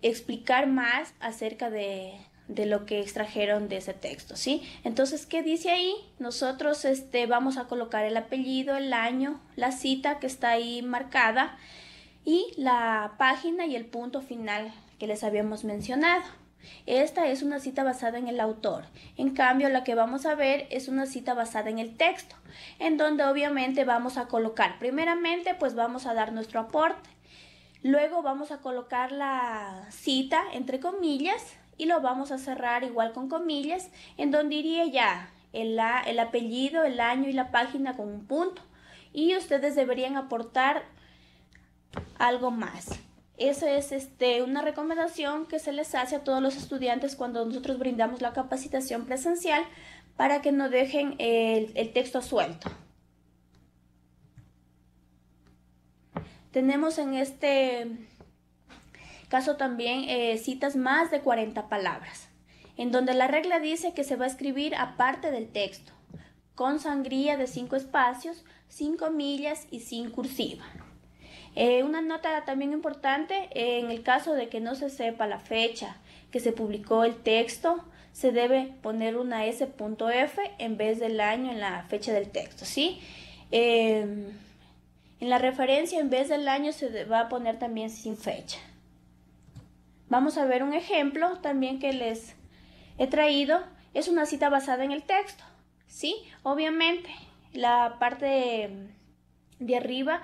explicar más acerca de, de lo que extrajeron de ese texto, ¿sí? Entonces, ¿qué dice ahí? Nosotros este, vamos a colocar el apellido, el año, la cita que está ahí marcada y la página y el punto final que les habíamos mencionado. Esta es una cita basada en el autor. En cambio, la que vamos a ver es una cita basada en el texto, en donde obviamente vamos a colocar, primeramente, pues vamos a dar nuestro aporte. Luego vamos a colocar la cita, entre comillas, y lo vamos a cerrar igual con comillas, en donde iría ya el, apellido, el año y la página con un punto. Y ustedes deberían aportar algo más. Esa es este, una recomendación que se les hace a todos los estudiantes cuando nosotros brindamos la capacitación presencial para que no dejen el, el texto suelto. Tenemos en este Caso también eh, citas más de 40 palabras, en donde la regla dice que se va a escribir aparte del texto, con sangría de 5 espacios, 5 millas y sin cursiva. Eh, una nota también importante, en el caso de que no se sepa la fecha que se publicó el texto, se debe poner una S.F en vez del año en la fecha del texto, ¿sí? Em, en la referencia, en vez del año, se va a poner también sin fecha. Vamos a ver un ejemplo también que les he traído. Es una cita basada en el texto, ¿sí? Obviamente, la parte de, arriba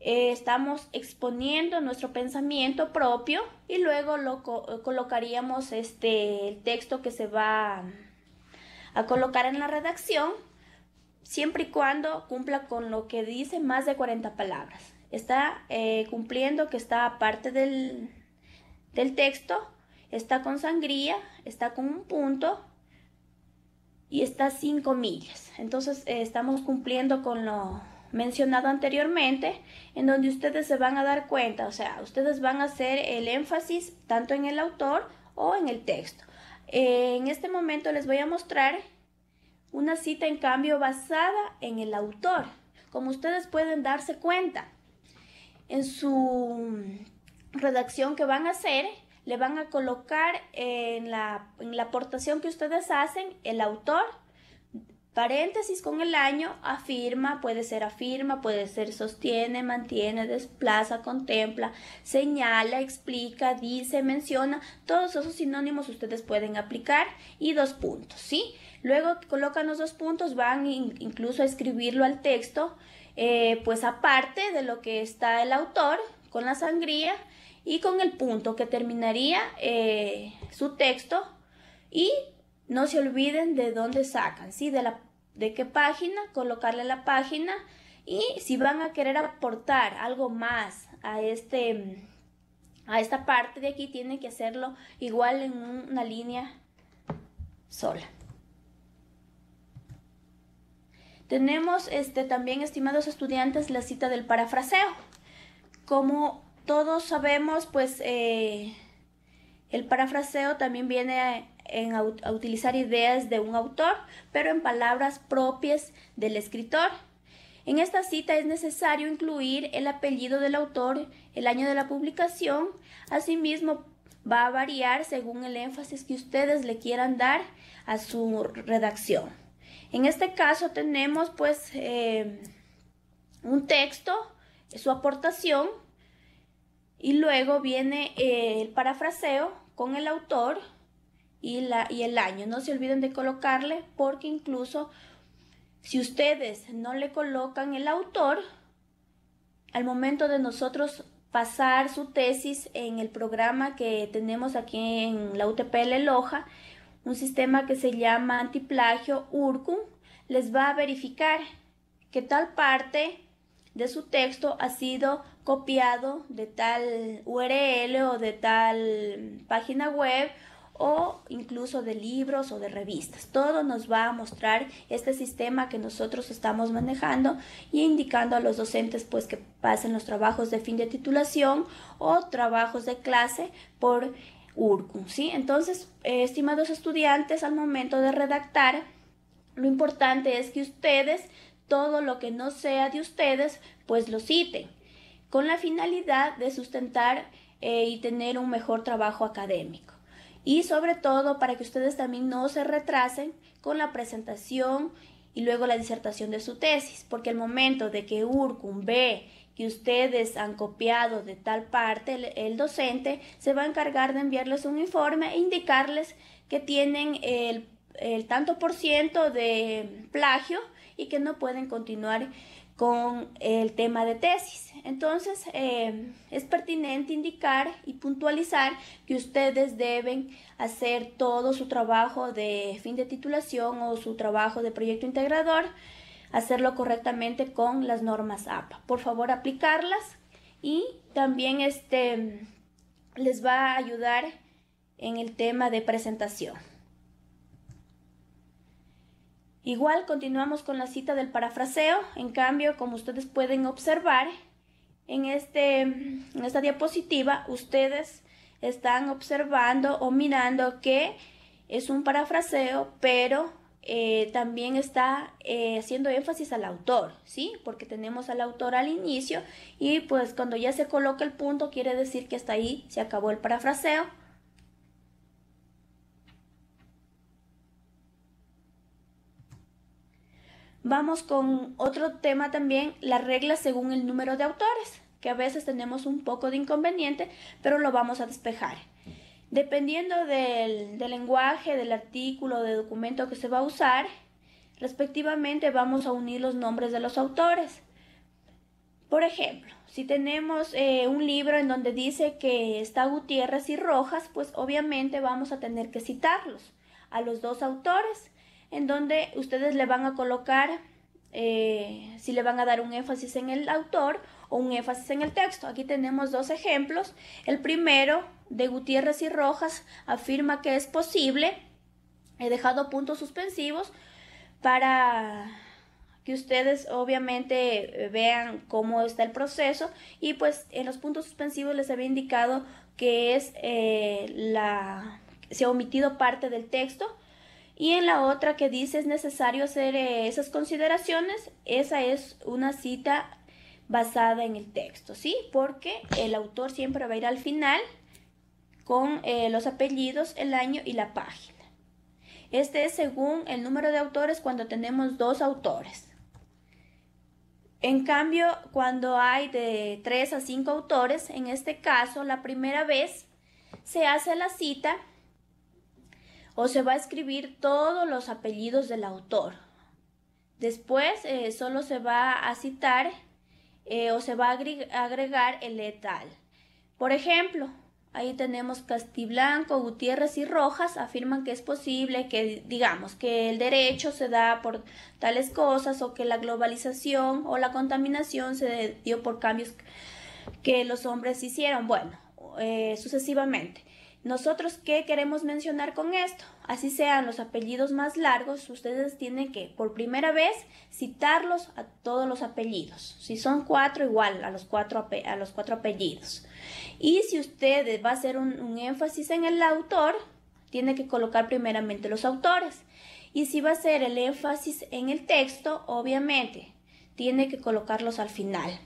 eh, estamos exponiendo nuestro pensamiento propio y luego lo colocaríamos este, el texto que se va a colocar en la redacción siempre y cuando cumpla con lo que dice más de 40 palabras. Está eh, cumpliendo que está parte del, del texto está con sangría, está con un punto y está 5 millas. Entonces eh, estamos cumpliendo con lo mencionado anteriormente, en donde ustedes se van a dar cuenta, o sea, ustedes van a hacer el énfasis tanto en el autor o en el texto. Eh, en este momento les voy a mostrar una cita en cambio basada en el autor, como ustedes pueden darse cuenta. En su redacción que van a hacer, le van a colocar en la, aportación que ustedes hacen el autor, paréntesis con el año, afirma, puede ser afirma, puede ser sostiene, mantiene, desplaza, contempla, señala, explica, dice, menciona, todos esos sinónimos ustedes pueden aplicar y dos puntos, ¿sí? Luego colocan los dos puntos, van incluso a escribirlo al texto, eh, pues aparte de lo que está el autor con la sangría y con el punto que terminaría eh, su texto y no se olviden de dónde sacan, ¿sí? De, la, de qué página, colocarle la página y si van a querer aportar algo más a este mm, a esta parte de aquí tienen que hacerlo igual en una línea sola. Tenemos este, también, estimados estudiantes, la cita del parafraseo. Como todos sabemos, pues eh, el parafraseo también viene a, utilizar ideas de un autor, pero en palabras propias del escritor. En esta cita es necesario incluir el apellido del autor, el año de la publicación, asimismo va a variar según el énfasis que ustedes le quieran dar a su redacción. En este caso tenemos pues eh, un texto, su aportación, y luego viene el parafraseo con el autor y, la, y el año. No se olviden de colocarle porque incluso si ustedes no le colocan el autor, al momento de nosotros pasar su tesis en el programa que tenemos aquí en la UTPL Loja, un sistema que se llama antiplagio URCUM, les va a verificar que tal parte de su texto ha sido copiado de tal URL o de tal página web o incluso de libros o de revistas. Todo nos va a mostrar este sistema que nosotros estamos manejando y indicando a los docentes pues que pasen los trabajos de fin de titulación o trabajos de clase por URCUM, ¿sí? Entonces, eh, estimados estudiantes, al momento de redactar, lo importante es que ustedes todo lo que no sea de ustedes, pues lo citen con la finalidad de sustentar eh, y tener un mejor trabajo académico. Y sobre todo para que ustedes también no se retrasen con la presentación y luego la disertación de su tesis, porque el momento de que URCUM ve que ustedes han copiado de tal parte, el, docente se va a encargar de enviarles un informe e indicarles que tienen el tanto por ciento de plagio y que no pueden continuar con el tema de tesis. Entonces, eh, es pertinente indicar y puntualizar que ustedes deben hacer todo su trabajo de fin de titulación o su trabajo de proyecto integrador, hacerlo correctamente con las normas APA. Por favor, aplicarlas y también este, les va a ayudar en el tema de presentación. Igual continuamos con la cita del parafraseo, en cambio, como ustedes pueden observar, este, en, esta diapositiva ustedes están observando o mirando que es un parafraseo, pero eh, también está eh, haciendo énfasis al autor, ¿sí? Porque tenemos al autor al inicio y pues cuando ya se coloca el punto quiere decir que hasta ahí se acabó el parafraseo. Vamos con otro tema también, las reglas según el número de autores, que a veces tenemos un poco de inconveniente, pero lo vamos a despejar. Dependiendo del, lenguaje, del artículo, del documento que se va a usar, respectivamente vamos a unir los nombres de los autores. Por ejemplo, si tenemos eh, un libro en donde dice que está Gutiérrez y Rojas, pues obviamente vamos a tener que citarlos a los dos autores en donde ustedes le van a colocar eh, si le van a dar un énfasis en el autor o un énfasis en el texto. Aquí tenemos dos ejemplos. El primero, de Gutiérrez y Rojas, afirma que es posible. He dejado puntos suspensivos para que ustedes obviamente eh, vean cómo está el proceso y pues en los puntos suspensivos les había indicado que es eh, la se ha omitido parte del texto y en la otra que dice es necesario hacer eh, esas consideraciones, esa es una cita basada en el texto, ¿sí? Porque el autor siempre va a ir al final con eh, los apellidos, el año y la página. Este es según el número de autores cuando tenemos dos autores. En cambio, cuando hay de tres a cinco autores, en este caso, la primera vez se hace la cita o se va a escribir todos los apellidos del autor. Después eh, solo se va a citar eh, o se va a agregar el letal. Por ejemplo, ahí tenemos Castiblanco, Gutiérrez y Rojas afirman que es posible que digamos que el derecho se da por tales cosas o que la globalización o la contaminación se dio por cambios que los hombres hicieron. Bueno, eh, sucesivamente. Nosotros, ¿qué queremos mencionar con esto? Así sean los apellidos más largos, ustedes tienen que, por primera vez, citarlos a todos los apellidos. Si son cuatro, igual a los cuatro, a los cuatro apellidos. Y si ustedes va a hacer un, énfasis en el autor, tiene que colocar primeramente los autores. Y si va a ser el énfasis en el texto, obviamente, tiene que colocarlos al final.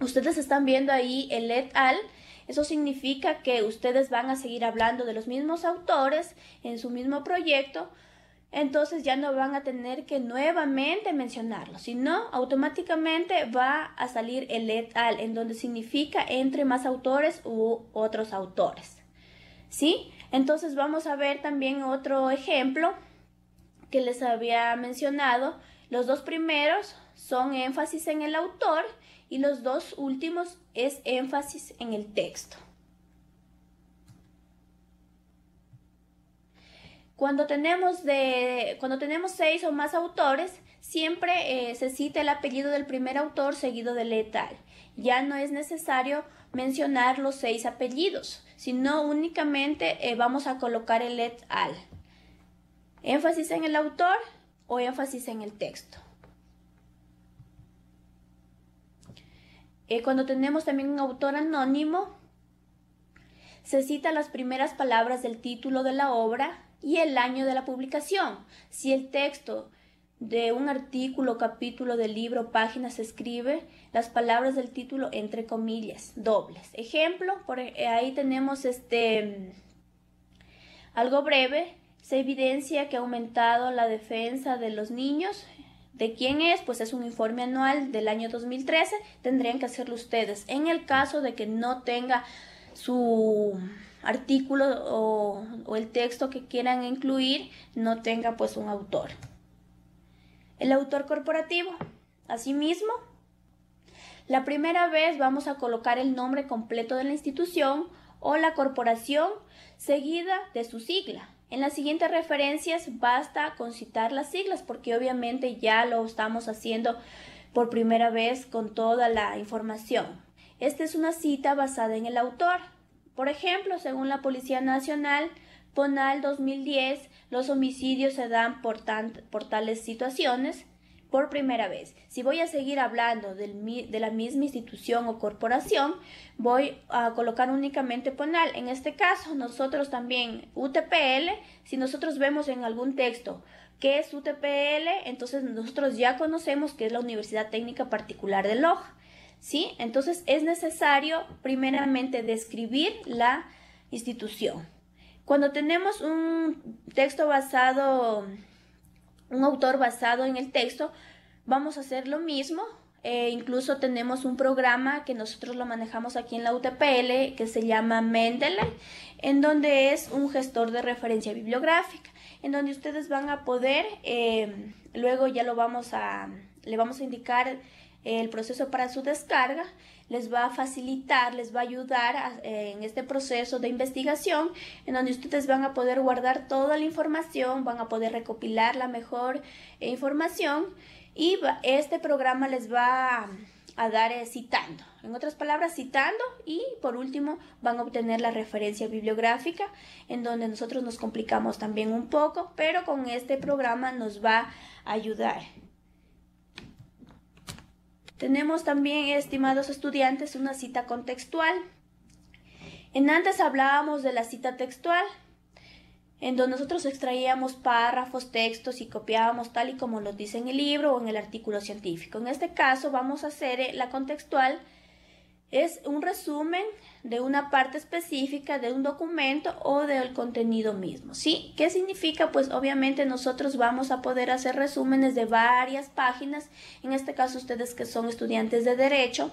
Ustedes están viendo ahí el et al eso significa que ustedes van a seguir hablando de los mismos autores en su mismo proyecto, entonces ya no van a tener que nuevamente mencionarlo, sino automáticamente va a salir el et al, en donde significa entre más autores u otros autores. ¿Sí? Entonces vamos a ver también otro ejemplo que les había mencionado. Los dos primeros son énfasis en el autor y los dos últimos es énfasis en el texto. Cuando tenemos, de, cuando tenemos seis o más autores, siempre eh, se cita el apellido del primer autor seguido del letal. Ya no es necesario mencionar los seis apellidos, sino únicamente eh, vamos a colocar el et al. Énfasis en el autor o énfasis en el texto. Eh, cuando tenemos también un autor anónimo, se cita las primeras palabras del título de la obra y el año de la publicación. Si el texto de un artículo, capítulo del libro, página se escribe las palabras del título entre comillas, dobles. Ejemplo, por e, ahí tenemos este algo breve. Se evidencia que ha aumentado la defensa de los niños ¿De quién es? Pues es un informe anual del año 2013. Tendrían que hacerlo ustedes. En el caso de que no tenga su artículo o, el texto que quieran incluir no tenga pues un autor. El autor corporativo. Asimismo, la primera vez vamos a colocar el nombre completo de la institución o la corporación seguida de su sigla. En las siguientes referencias basta con citar las siglas porque obviamente ya lo estamos haciendo por primera vez con toda la información. Esta es una cita basada en el autor. Por ejemplo, según la Policía Nacional, PONAL 2010, los homicidios se dan por, por tales situaciones, por primera vez. Si voy a seguir hablando de la misma institución o corporación, voy a colocar únicamente PONAL En este caso, nosotros también, UTPL, si nosotros vemos en algún texto que es UTPL, entonces nosotros ya conocemos que es la Universidad Técnica Particular de Loja. ¿Sí? Entonces es necesario primeramente describir la institución. Cuando tenemos un texto basado un autor basado en el texto, vamos a hacer lo mismo. Eh, incluso tenemos un programa que nosotros lo manejamos aquí en la UTPL que se llama Mendeley, en donde es un gestor de referencia bibliográfica, en donde ustedes van a poder, eh, luego ya lo vamos a, le vamos a indicar el proceso para su descarga les va a facilitar, les va a ayudar en este proceso de investigación en donde ustedes van a poder guardar toda la información, van a poder recopilar la mejor eh, información y este programa les va a, dar eh, citando. En otras palabras, citando y por último van a obtener la referencia bibliográfica en donde nosotros nos complicamos también un poco, pero con este programa nos va a ayudar. Tenemos también, estimados estudiantes, una cita contextual. En antes hablábamos de la cita textual, en donde nosotros extraíamos párrafos, textos y copiábamos tal y como los dice en el libro o en el artículo científico. En este caso vamos a hacer eh, la contextual, es un resumen de una parte específica de un documento o del contenido mismo, ¿sí? ¿Qué significa? Pues obviamente nosotros vamos a poder hacer resúmenes de varias páginas, en este caso ustedes que son estudiantes de derecho,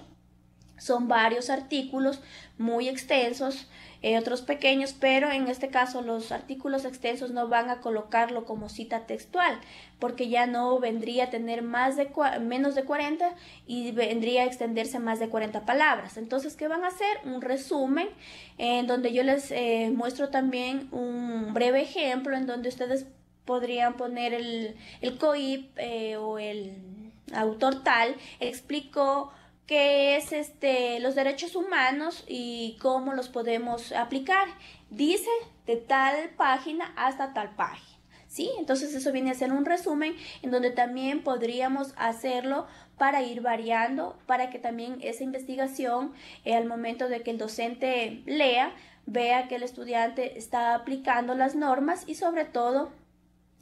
son varios artículos muy extensos, eh, otros pequeños, pero en este caso los artículos extensos no van a colocarlo como cita textual, porque ya no vendría a tener más de menos de 40 y vendría a extenderse más de 40 palabras. Entonces, ¿qué van a hacer? Un resumen en donde yo les eh, muestro también un breve ejemplo en donde ustedes podrían poner el, el COIP eh, o el autor tal explicó ¿Qué es este, los derechos humanos y cómo los podemos aplicar. Dice de tal página hasta tal página. ¿Sí? Entonces eso viene a ser un resumen en donde también podríamos hacerlo para ir variando, para que también esa investigación, eh, al momento de que el docente lea, vea que el estudiante está aplicando las normas y sobre todo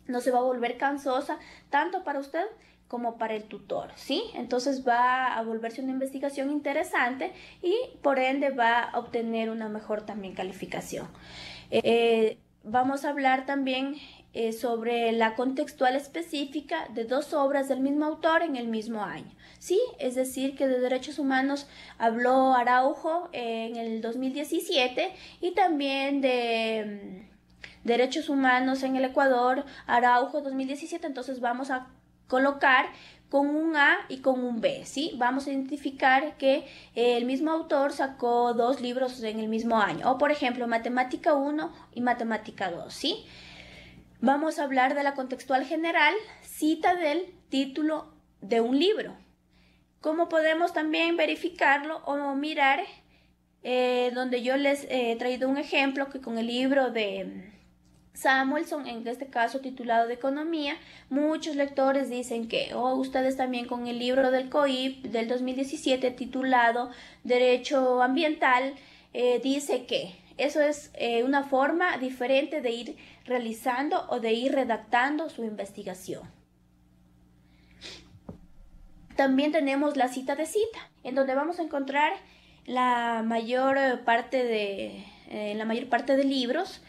no se va a volver cansosa tanto para usted como para el tutor, ¿sí? Entonces va a volverse una investigación interesante y por ende va a obtener una mejor también calificación. Eh, vamos a hablar también eh, sobre la contextual específica de dos obras del mismo autor en el mismo año, ¿sí? Es decir, que de derechos humanos habló Araujo en el 2017 y también de... Mm, derechos Humanos en el Ecuador, Araujo 2017, entonces vamos a colocar con un A y con un B, ¿sí? Vamos a identificar que eh, el mismo autor sacó dos libros en el mismo año, o por ejemplo, Matemática 1 y Matemática 2, ¿sí? Vamos a hablar de la contextual general, cita del título de un libro. ¿Cómo podemos también verificarlo o mirar eh, donde yo les eh, he traído un ejemplo que con el libro de Samuelson, en este caso titulado de Economía, muchos lectores dicen que, o oh, ustedes también con el libro del COIP del 2017 titulado Derecho Ambiental, eh, dice que eso es eh, una forma diferente de ir realizando o de ir redactando su investigación. También tenemos la cita de cita, en donde vamos a encontrar la mayor eh, parte de, la mayor parte de libros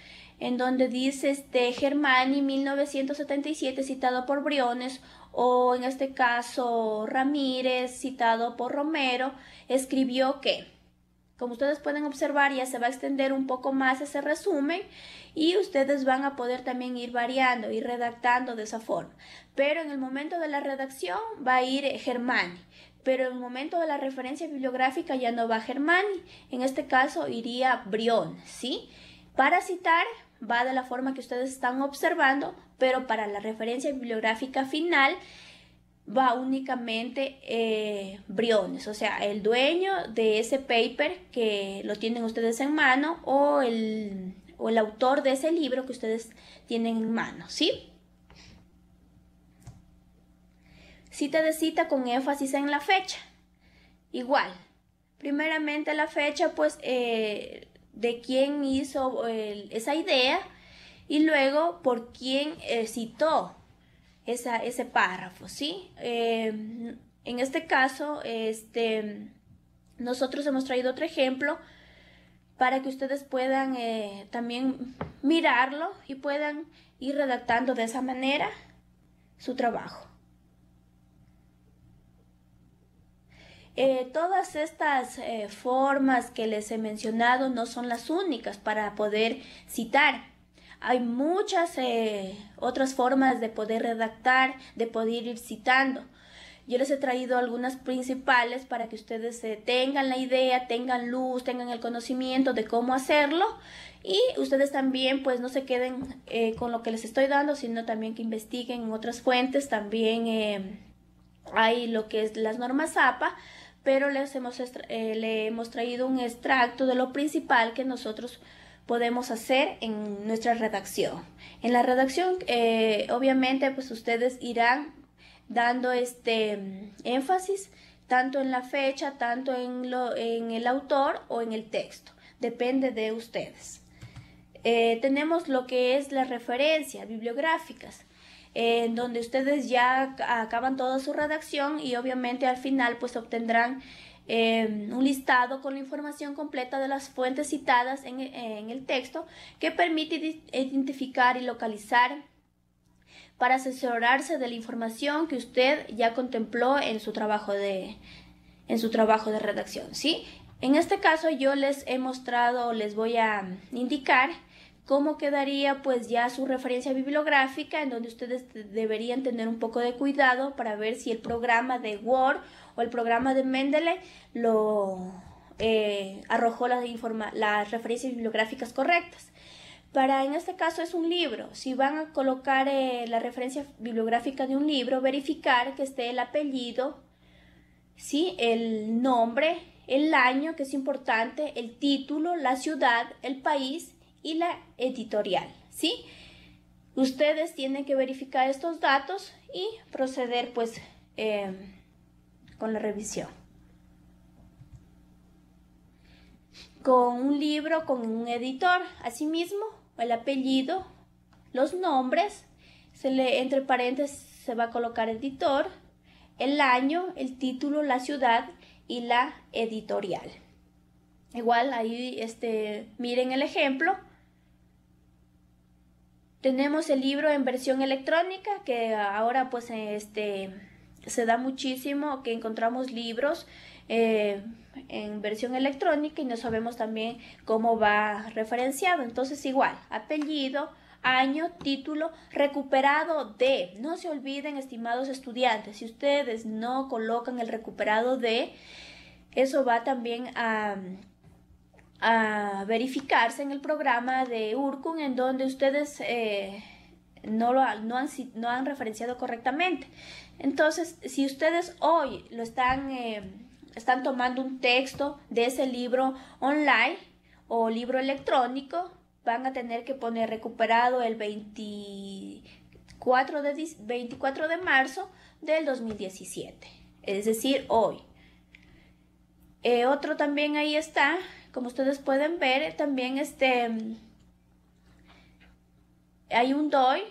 en donde dice este Germani 1977 citado por Briones o en este caso Ramírez citado por Romero, escribió que como ustedes pueden observar ya se va a extender un poco más ese resumen y ustedes van a poder también ir variando y redactando de esa forma. Pero en el momento de la redacción va a ir eh, Germani, pero en el momento de la referencia bibliográfica ya no va Germani, en este caso iría Brión, ¿sí? Para citar va de la forma que ustedes están observando, pero para la referencia bibliográfica final va únicamente eh, Briones, o sea, el dueño de ese paper que lo tienen ustedes en mano o el, autor de ese libro que ustedes tienen en mano, ¿sí? Cita de cita con énfasis en la fecha. Igual, primeramente la fecha, pues eh, de quién hizo esa idea y luego por quién eh, citó ese párrafo, ¿sí? Em, en este caso, este, nosotros hemos traído otro ejemplo para que ustedes puedan eh, también mirarlo y puedan ir redactando de esa manera su trabajo. Eh, todas estas eh, formas que les he mencionado no son las únicas para poder citar. Hay muchas eh, otras formas de poder redactar, de poder ir citando. Yo les he traído algunas principales para que ustedes tengan la idea, tengan luz, tengan el conocimiento de cómo hacerlo y ustedes también pues no se queden con lo que les estoy dando, sino también que investiguen otras fuentes, también hay lo que es las normas APA pero les hemos eh, le hemos traído un extracto de lo principal que nosotros podemos hacer en nuestra redacción. En la redacción, eh, obviamente, pues ustedes irán dando este mm, énfasis tanto en la fecha, tanto en, el autor o en el texto. Depende de ustedes. Eh, tenemos lo que es la referencia bibliográficas en donde ustedes ya acaban toda su redacción y obviamente al final pues obtendrán em, un listado con la información completa de las fuentes citadas en, e, el texto que permite identificar y localizar para asesorarse de la información que usted ya contempló en su trabajo de, en su trabajo de redacción, ¿sí? En este caso yo les he mostrado, les voy a indicar cómo quedaría pues ya su referencia bibliográfica en donde ustedes deberían tener un poco de cuidado para ver si el programa de Word o el programa de Mendeley lo eh, arrojó las, las referencias bibliográficas correctas. Para, en este caso es un libro. Si van a colocar eh, la referencia bibliográfica de un libro, verificar que esté el apellido, ¿sí? el nombre, el año, que es importante, el título, la ciudad, el país y la editorial, ¿sí? Ustedes tienen que verificar estos datos y proceder pues eh, con la revisión. Con un libro, con un editor, asimismo, el apellido, los nombres, se le, entre paréntesis se va a colocar editor, el año, el título, la ciudad y la editorial. Igual ahí este, miren el ejemplo tenemos el libro en versión electrónica, que ahora pues este, se da muchísimo, que encontramos libros eh, en versión electrónica y no sabemos también cómo va referenciado. Entonces igual, apellido, año, título, recuperado de. No se olviden, estimados estudiantes, si ustedes no colocan el recuperado de, eso va también a a verificarse en el programa de Urkun en donde ustedes eh, no, lo, no, han, no han referenciado correctamente. Entonces, si ustedes hoy lo están, eh, están tomando un texto de ese libro online o libro electrónico, van a tener que poner recuperado el 24 de, 24 de marzo del 2017, es decir, hoy. Eh, otro también ahí está, como ustedes pueden ver, eh, también este, hay un DOI,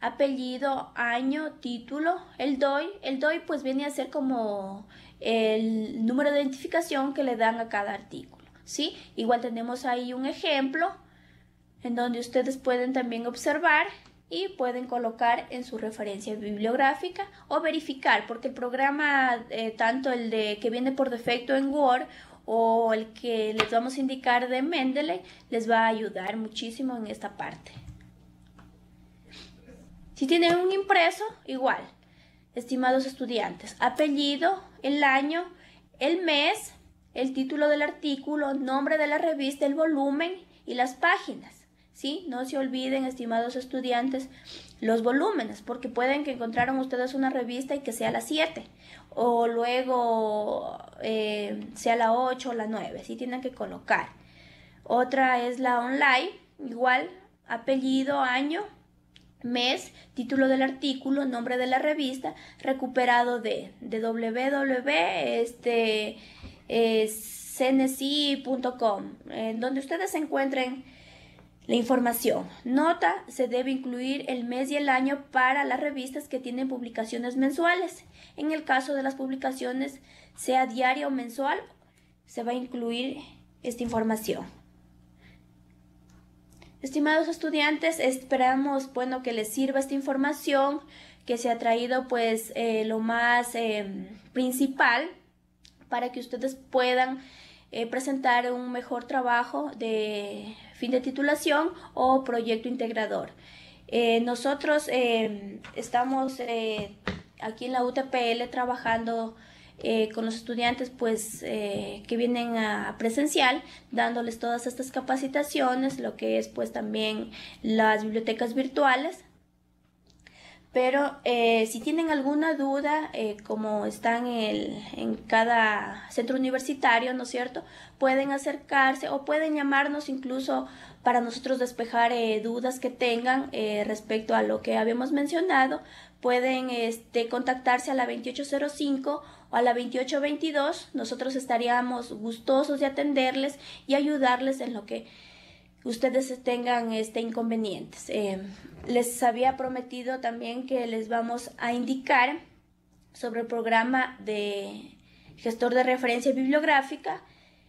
apellido, año, título. El DOI, el DOI pues viene a ser como el número de identificación que le dan a cada artículo, ¿sí? Igual tenemos ahí un ejemplo en donde ustedes pueden también observar y pueden colocar en su referencia bibliográfica o verificar, porque el programa, eh, tanto el de que viene por defecto en Word o el que les vamos a indicar de Mendeley les va a ayudar muchísimo en esta parte. Si tienen un impreso, igual, estimados estudiantes, apellido, el año, el mes, el título del artículo, nombre de la revista, el volumen y las páginas. ¿Sí? No se olviden, estimados estudiantes, los volúmenes, porque pueden que encontraron ustedes una revista y que sea la 7, o luego eh, sea la 8 o la 9, si tienen que colocar. Otra es la online, igual, apellido, año, mes, título del artículo, nombre de la revista, recuperado de, de este, eh, en donde ustedes encuentren la información. Nota, se debe incluir el mes y el año para las revistas que tienen publicaciones mensuales. En el caso de las publicaciones, sea diaria o mensual, se va a incluir esta información. Estimados estudiantes, esperamos bueno, que les sirva esta información, que se ha traído pues eh, lo más em, principal para que ustedes puedan eh, presentar un mejor trabajo de fin de titulación o proyecto integrador. Eh, nosotros eh, estamos eh, aquí en la UTPL trabajando con los estudiantes pues, que vienen a presencial, dándoles todas estas capacitaciones, lo que es pues también las bibliotecas virtuales pero eh, si tienen alguna duda, eh, como están en, cada centro universitario, ¿no es cierto? Pueden acercarse o pueden llamarnos incluso para nosotros despejar eh, dudas que tengan respecto a lo que habíamos mencionado. Pueden este, contactarse a la 2805 o a la 2822. Nosotros estaríamos gustosos de atenderles y ayudarles en lo que ustedes tengan este inconveniente. Em, les había prometido también que les vamos a indicar sobre el programa de gestor de referencia bibliográfica,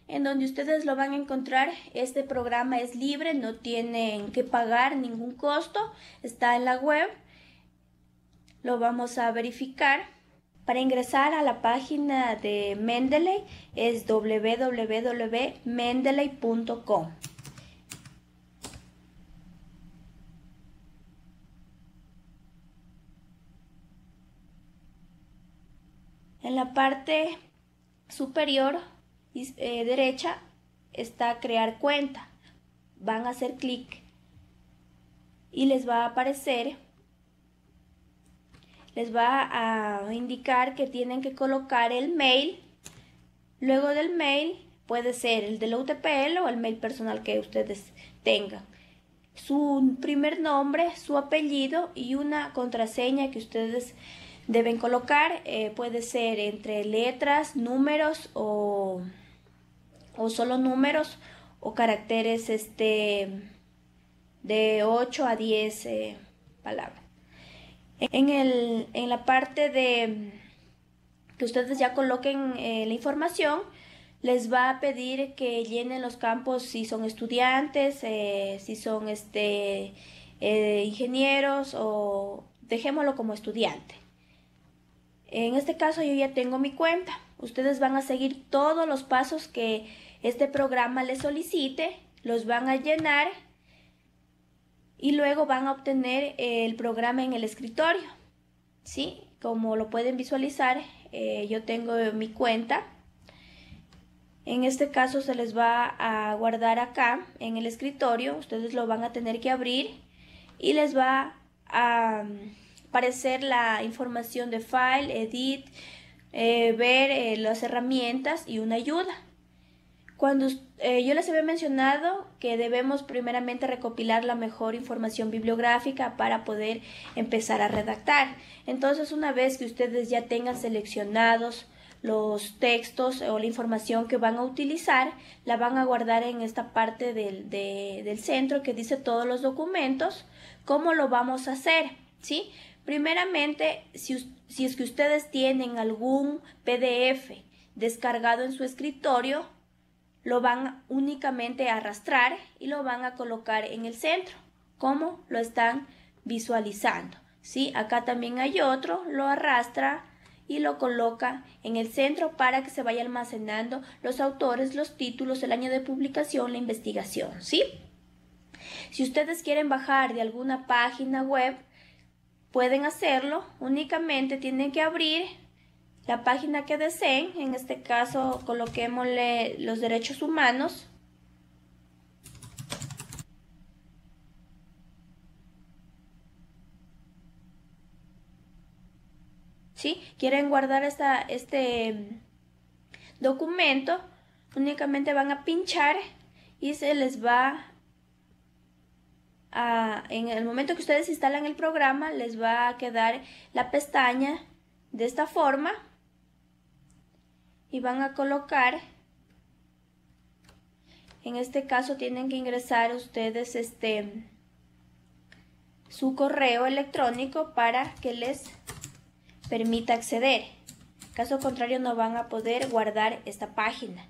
en donde ustedes lo van a encontrar. Este programa es libre, no tienen que pagar ningún costo, está en la web. Lo vamos a verificar. Para ingresar a la página de Mendeley es www.mendeley.com. En la parte superior eh, derecha está crear cuenta. Van a hacer clic y les va a aparecer, les va a indicar que tienen que colocar el mail. Luego del mail puede ser el de la UTPL o el mail personal que ustedes tengan. Su primer nombre, su apellido y una contraseña que ustedes deben colocar. Eh, puede ser entre letras, números o, solo números o caracteres este, de 8 a 10 eh, palabras. En, la parte de que ustedes ya coloquen eh, la información, les va a pedir que llenen los campos si son estudiantes, si son este, ingenieros o dejémoslo como estudiante. En este caso yo ya tengo mi cuenta. Ustedes van a seguir todos los pasos que este programa les solicite, los van a llenar y luego van a obtener el programa en el escritorio. ¿Sí? Como lo pueden visualizar, eh, yo tengo mi cuenta. En este caso se les va a guardar acá en el escritorio. Ustedes lo van a tener que abrir y les va a aparecer la información de file, edit, eh, ver eh, las herramientas y una ayuda. Cuando eh, yo les había mencionado que debemos primeramente recopilar la mejor información bibliográfica para poder empezar a redactar. Entonces, una vez que ustedes ya tengan seleccionados los textos o la información que van a utilizar, la van a guardar en esta parte del, del centro que dice todos los documentos. ¿Cómo lo vamos a hacer? ¿Sí? Primeramente, si, es que ustedes tienen algún PDF descargado en su escritorio, lo van únicamente a arrastrar y lo van a colocar en el centro, como lo están visualizando. ¿sí? Acá también hay otro, lo arrastra y lo coloca en el centro para que se vaya almacenando los autores, los títulos, el año de publicación, la investigación. ¿sí? Si ustedes quieren bajar de alguna página web, Pueden hacerlo, únicamente tienen que abrir la página que deseen, en este caso coloquémosle los derechos humanos. ¿Sí? Quieren guardar esta, este documento, únicamente van a pinchar y se les va en el momento que ustedes instalan el programa, les va a quedar la pestaña de esta forma y van a colocar en este caso tienen que ingresar ustedes este su correo electrónico para que les permita acceder. Caso contrario no van a poder guardar esta página.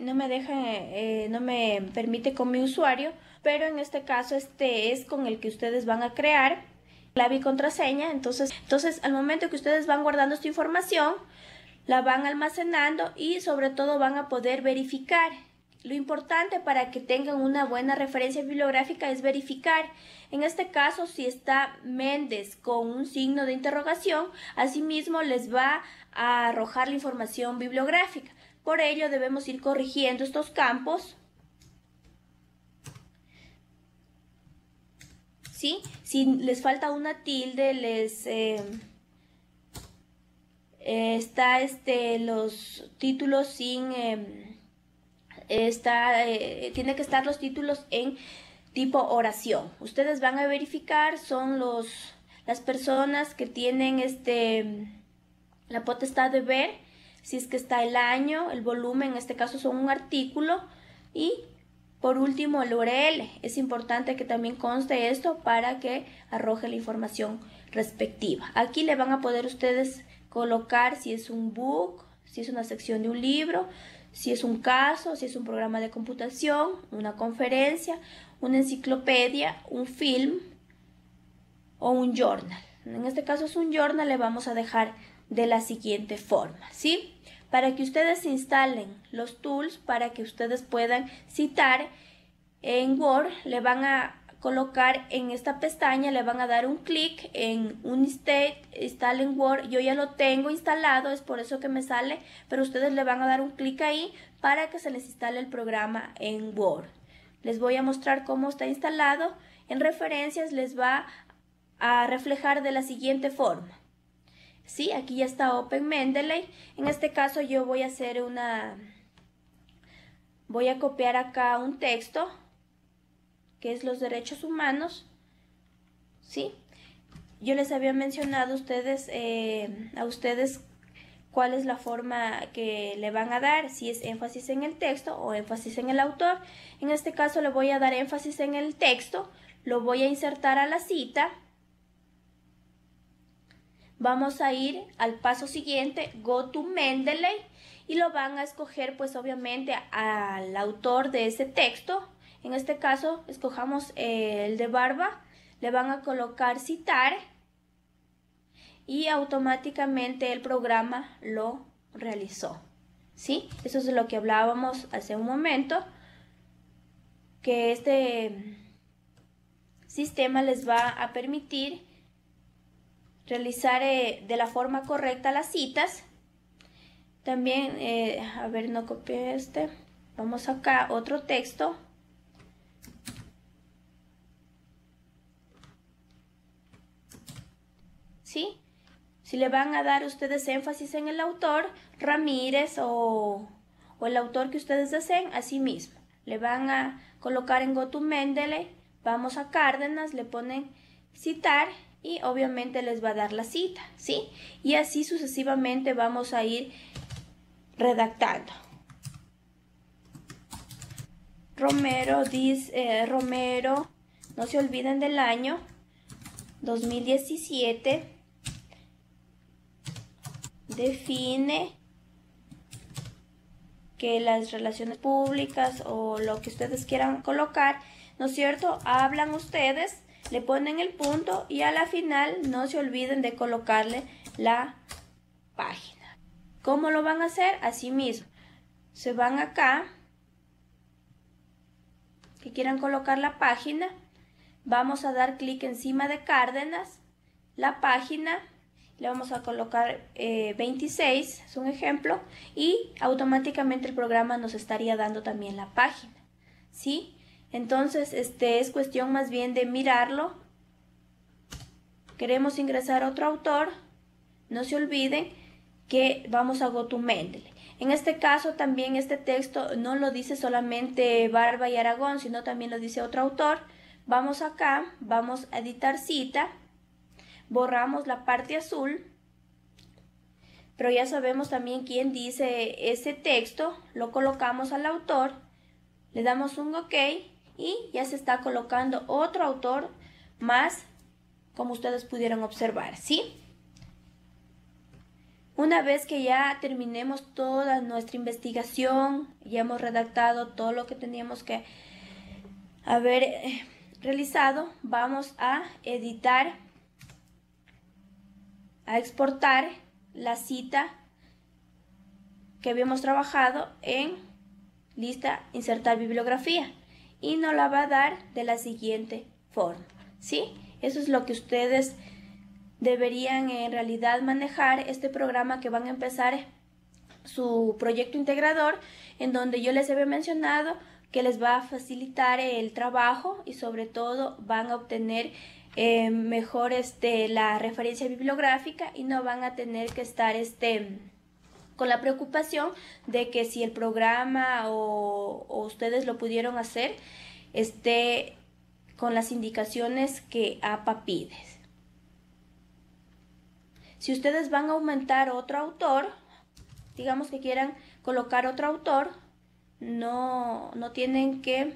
no me deja, eh, no me permite con mi usuario, pero en este caso este es con el que ustedes van a crear clave y contraseña. Entonces, entonces al momento que ustedes van guardando esta información, la van almacenando y sobre todo van a poder verificar. Lo importante para que tengan una buena referencia bibliográfica es verificar. En este caso, si está Méndez con un signo de interrogación, asimismo les va a arrojar la información bibliográfica. Por ello debemos ir corrigiendo estos campos. ¿Sí? Si les falta una tilde, les... Eh, eh, está este, los títulos sin... Eh, está, tiene que estar los títulos en tipo oración. Ustedes van a verificar, son los, las personas que tienen este, la potestad de ver si es que está el año, el volumen, en este caso son un artículo, y por último el URL. Es importante que también conste esto para que arroje la información respectiva. Aquí le van a poder ustedes colocar si es un book, si es una sección de un libro, si es un caso, si es un programa de computación, una conferencia, una enciclopedia, un film o un journal. En este caso es un journal, le vamos a dejar de la siguiente forma, ¿sí? para que ustedes instalen los tools, para que ustedes puedan citar en Word, le van a colocar en esta pestaña, le van a dar un clic en un state, en Word, yo ya lo tengo instalado, es por eso que me sale, pero ustedes le van a dar un clic ahí para que se les instale el programa en Word. Les voy a mostrar cómo está instalado, en referencias les va a reflejar de la siguiente forma. Sí, aquí ya está Open Mendeley. En este caso yo voy a hacer una... Voy a copiar acá un texto, que es los derechos humanos. ¿Sí? Yo les había mencionado a ustedes, eh, a ustedes cuál es la forma que le van a dar, si es énfasis en el texto o énfasis en el autor. En este caso le voy a dar énfasis en el texto, lo voy a insertar a la cita Vamos a ir al paso siguiente, go to Mendeley, y lo van a escoger pues obviamente al autor de ese texto. En este caso, escojamos el de barba, le van a colocar citar y automáticamente el programa lo realizó. ¿Sí? Eso es lo que hablábamos hace un momento, que este sistema les va a permitir realizar eh, de la forma correcta las citas. También, eh, a ver, no copié este. Vamos acá, otro texto. ¿Sí? Si le van a dar ustedes énfasis en el autor, Ramírez o, el autor que ustedes deseen, así mismo. Le van a colocar en Gotu Mendeley vamos a Cárdenas, le ponen citar y obviamente les va a dar la cita, ¿sí? Y así sucesivamente vamos a ir redactando. Romero dice, eh, Romero, no se olviden del año 2017, define que las relaciones públicas o lo que ustedes quieran colocar, ¿no es cierto? Hablan ustedes le ponen el punto y a la final no se olviden de colocarle la página. ¿Cómo lo van a hacer? Así mismo. Se van acá, que quieran colocar la página. Vamos a dar clic encima de Cárdenas, la página, le vamos a colocar 26, eh, es un ejemplo, y automáticamente el programa nos estaría dando también la página. ¿Sí? Entonces, este es cuestión más bien de mirarlo. Queremos ingresar a otro autor. No se olviden que vamos a Mendel. En este caso también este texto no lo dice solamente Barba y Aragón, sino también lo dice otro autor. Vamos acá, vamos a editar cita, borramos la parte azul, pero ya sabemos también quién dice ese texto, lo colocamos al autor, le damos un OK y ya se está colocando otro autor más, como ustedes pudieron observar, ¿sí? Una vez que ya terminemos toda nuestra investigación, ya hemos redactado todo lo que teníamos que haber eh, realizado, vamos a editar, a exportar la cita que habíamos trabajado en lista insertar bibliografía y no la va a dar de la siguiente forma. ¿Sí? Eso es lo que ustedes deberían en realidad manejar este programa que van a empezar su proyecto integrador en donde yo les había mencionado que les va a facilitar el trabajo y sobre todo van a obtener eh, mejor este, la referencia bibliográfica y no van a tener que estar este, con la preocupación de que si el programa o, ustedes lo pudieron hacer, esté con las indicaciones que APA pide. Si ustedes van a aumentar otro autor, digamos que quieran colocar otro autor, no, no tienen que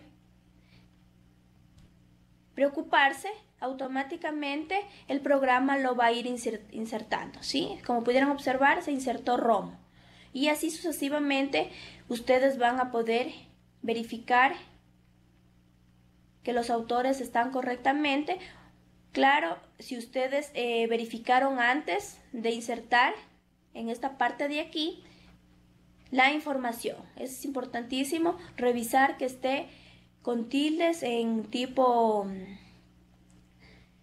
preocuparse, automáticamente el programa lo va a ir insertando, ¿sí? Como pudieron observar, se insertó Romo. Y así sucesivamente ustedes van a poder verificar que los autores están correctamente. Claro, si ustedes eh, verificaron antes de insertar en esta parte de aquí la información. Es importantísimo revisar que esté con tildes en tipo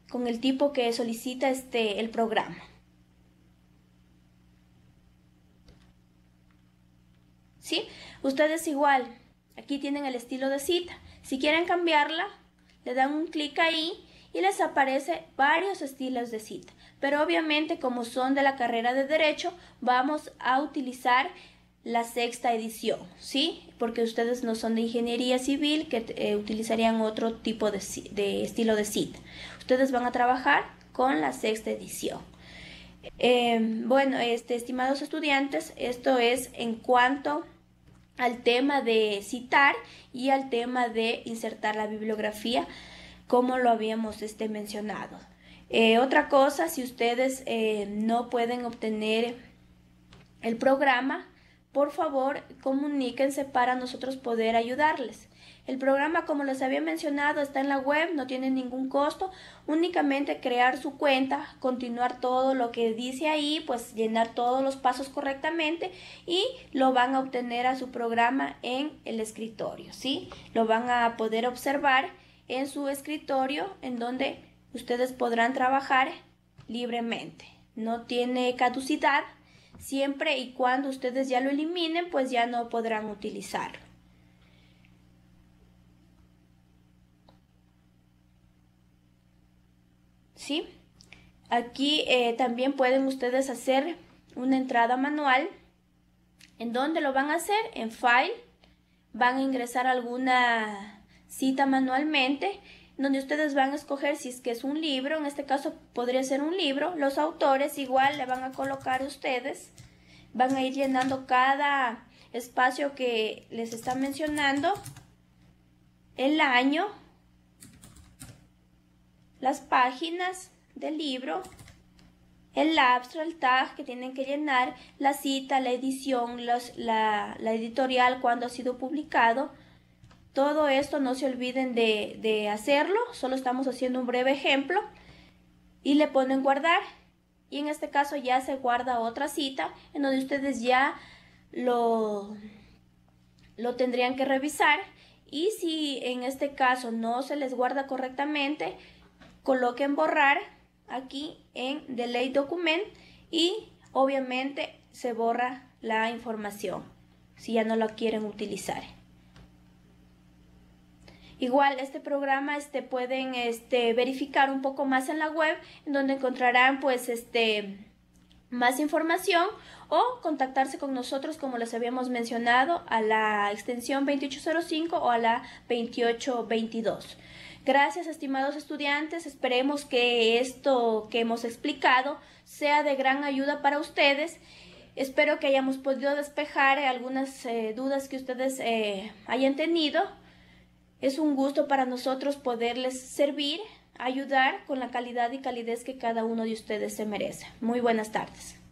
con el tipo que solicita este el programa. ¿sí? Ustedes igual, aquí tienen el estilo de cita. Si quieren cambiarla, le dan un clic ahí y les aparece varios estilos de cita. Pero obviamente como son de la carrera de derecho, vamos a utilizar la sexta edición, ¿sí? Porque ustedes no son de ingeniería civil que eh, utilizarían otro tipo de, estilo de cita. Ustedes van a trabajar con la sexta edición. Eh, bueno, este, estimados estudiantes, esto es en cuanto al tema de citar y al tema de insertar la bibliografía como lo habíamos este, mencionado. Eh, otra cosa, si ustedes eh, no pueden obtener el programa, por favor comuníquense para nosotros poder ayudarles. El programa, como les había mencionado, está en la web, no tiene ningún costo, únicamente crear su cuenta, continuar todo lo que dice ahí, pues llenar todos los pasos correctamente y lo van a obtener a su programa en el escritorio, ¿sí? Lo van a poder observar en su escritorio en donde ustedes podrán trabajar libremente. No tiene caducidad, siempre y cuando ustedes ya lo eliminen, pues ya no podrán utilizarlo. ¿sí? Aquí eh, también pueden ustedes hacer una entrada manual. ¿En dónde lo van a hacer? En File. Van a ingresar alguna cita manualmente donde ustedes van a escoger si es que es un libro, en este caso podría ser un libro, los autores igual le van a colocar ustedes, van a ir llenando cada espacio que les está mencionando, el año, las páginas del libro, el abstract, el tag que tienen que llenar, la cita, la edición, la, editorial, cuando ha sido publicado. Todo esto no se olviden de, hacerlo, solo estamos haciendo un breve ejemplo y le ponen guardar. Y en este caso ya se guarda otra cita en donde ustedes ya lo, lo tendrían que revisar y si en este caso no se les guarda correctamente, coloquen borrar aquí en Delay Document y obviamente se borra la información si ya no la quieren utilizar. Igual este programa este, pueden este, verificar un poco más en la web donde encontrarán pues este más información o contactarse con nosotros como les habíamos mencionado a la extensión 2805 o a la 2822. Gracias, estimados estudiantes. Esperemos que esto que hemos explicado sea de gran ayuda para ustedes. Espero que hayamos podido despejar eh, algunas eh, dudas que ustedes eh, hayan tenido. Es un gusto para nosotros poderles servir, ayudar con la calidad y calidez que cada uno de ustedes se merece. Muy buenas tardes.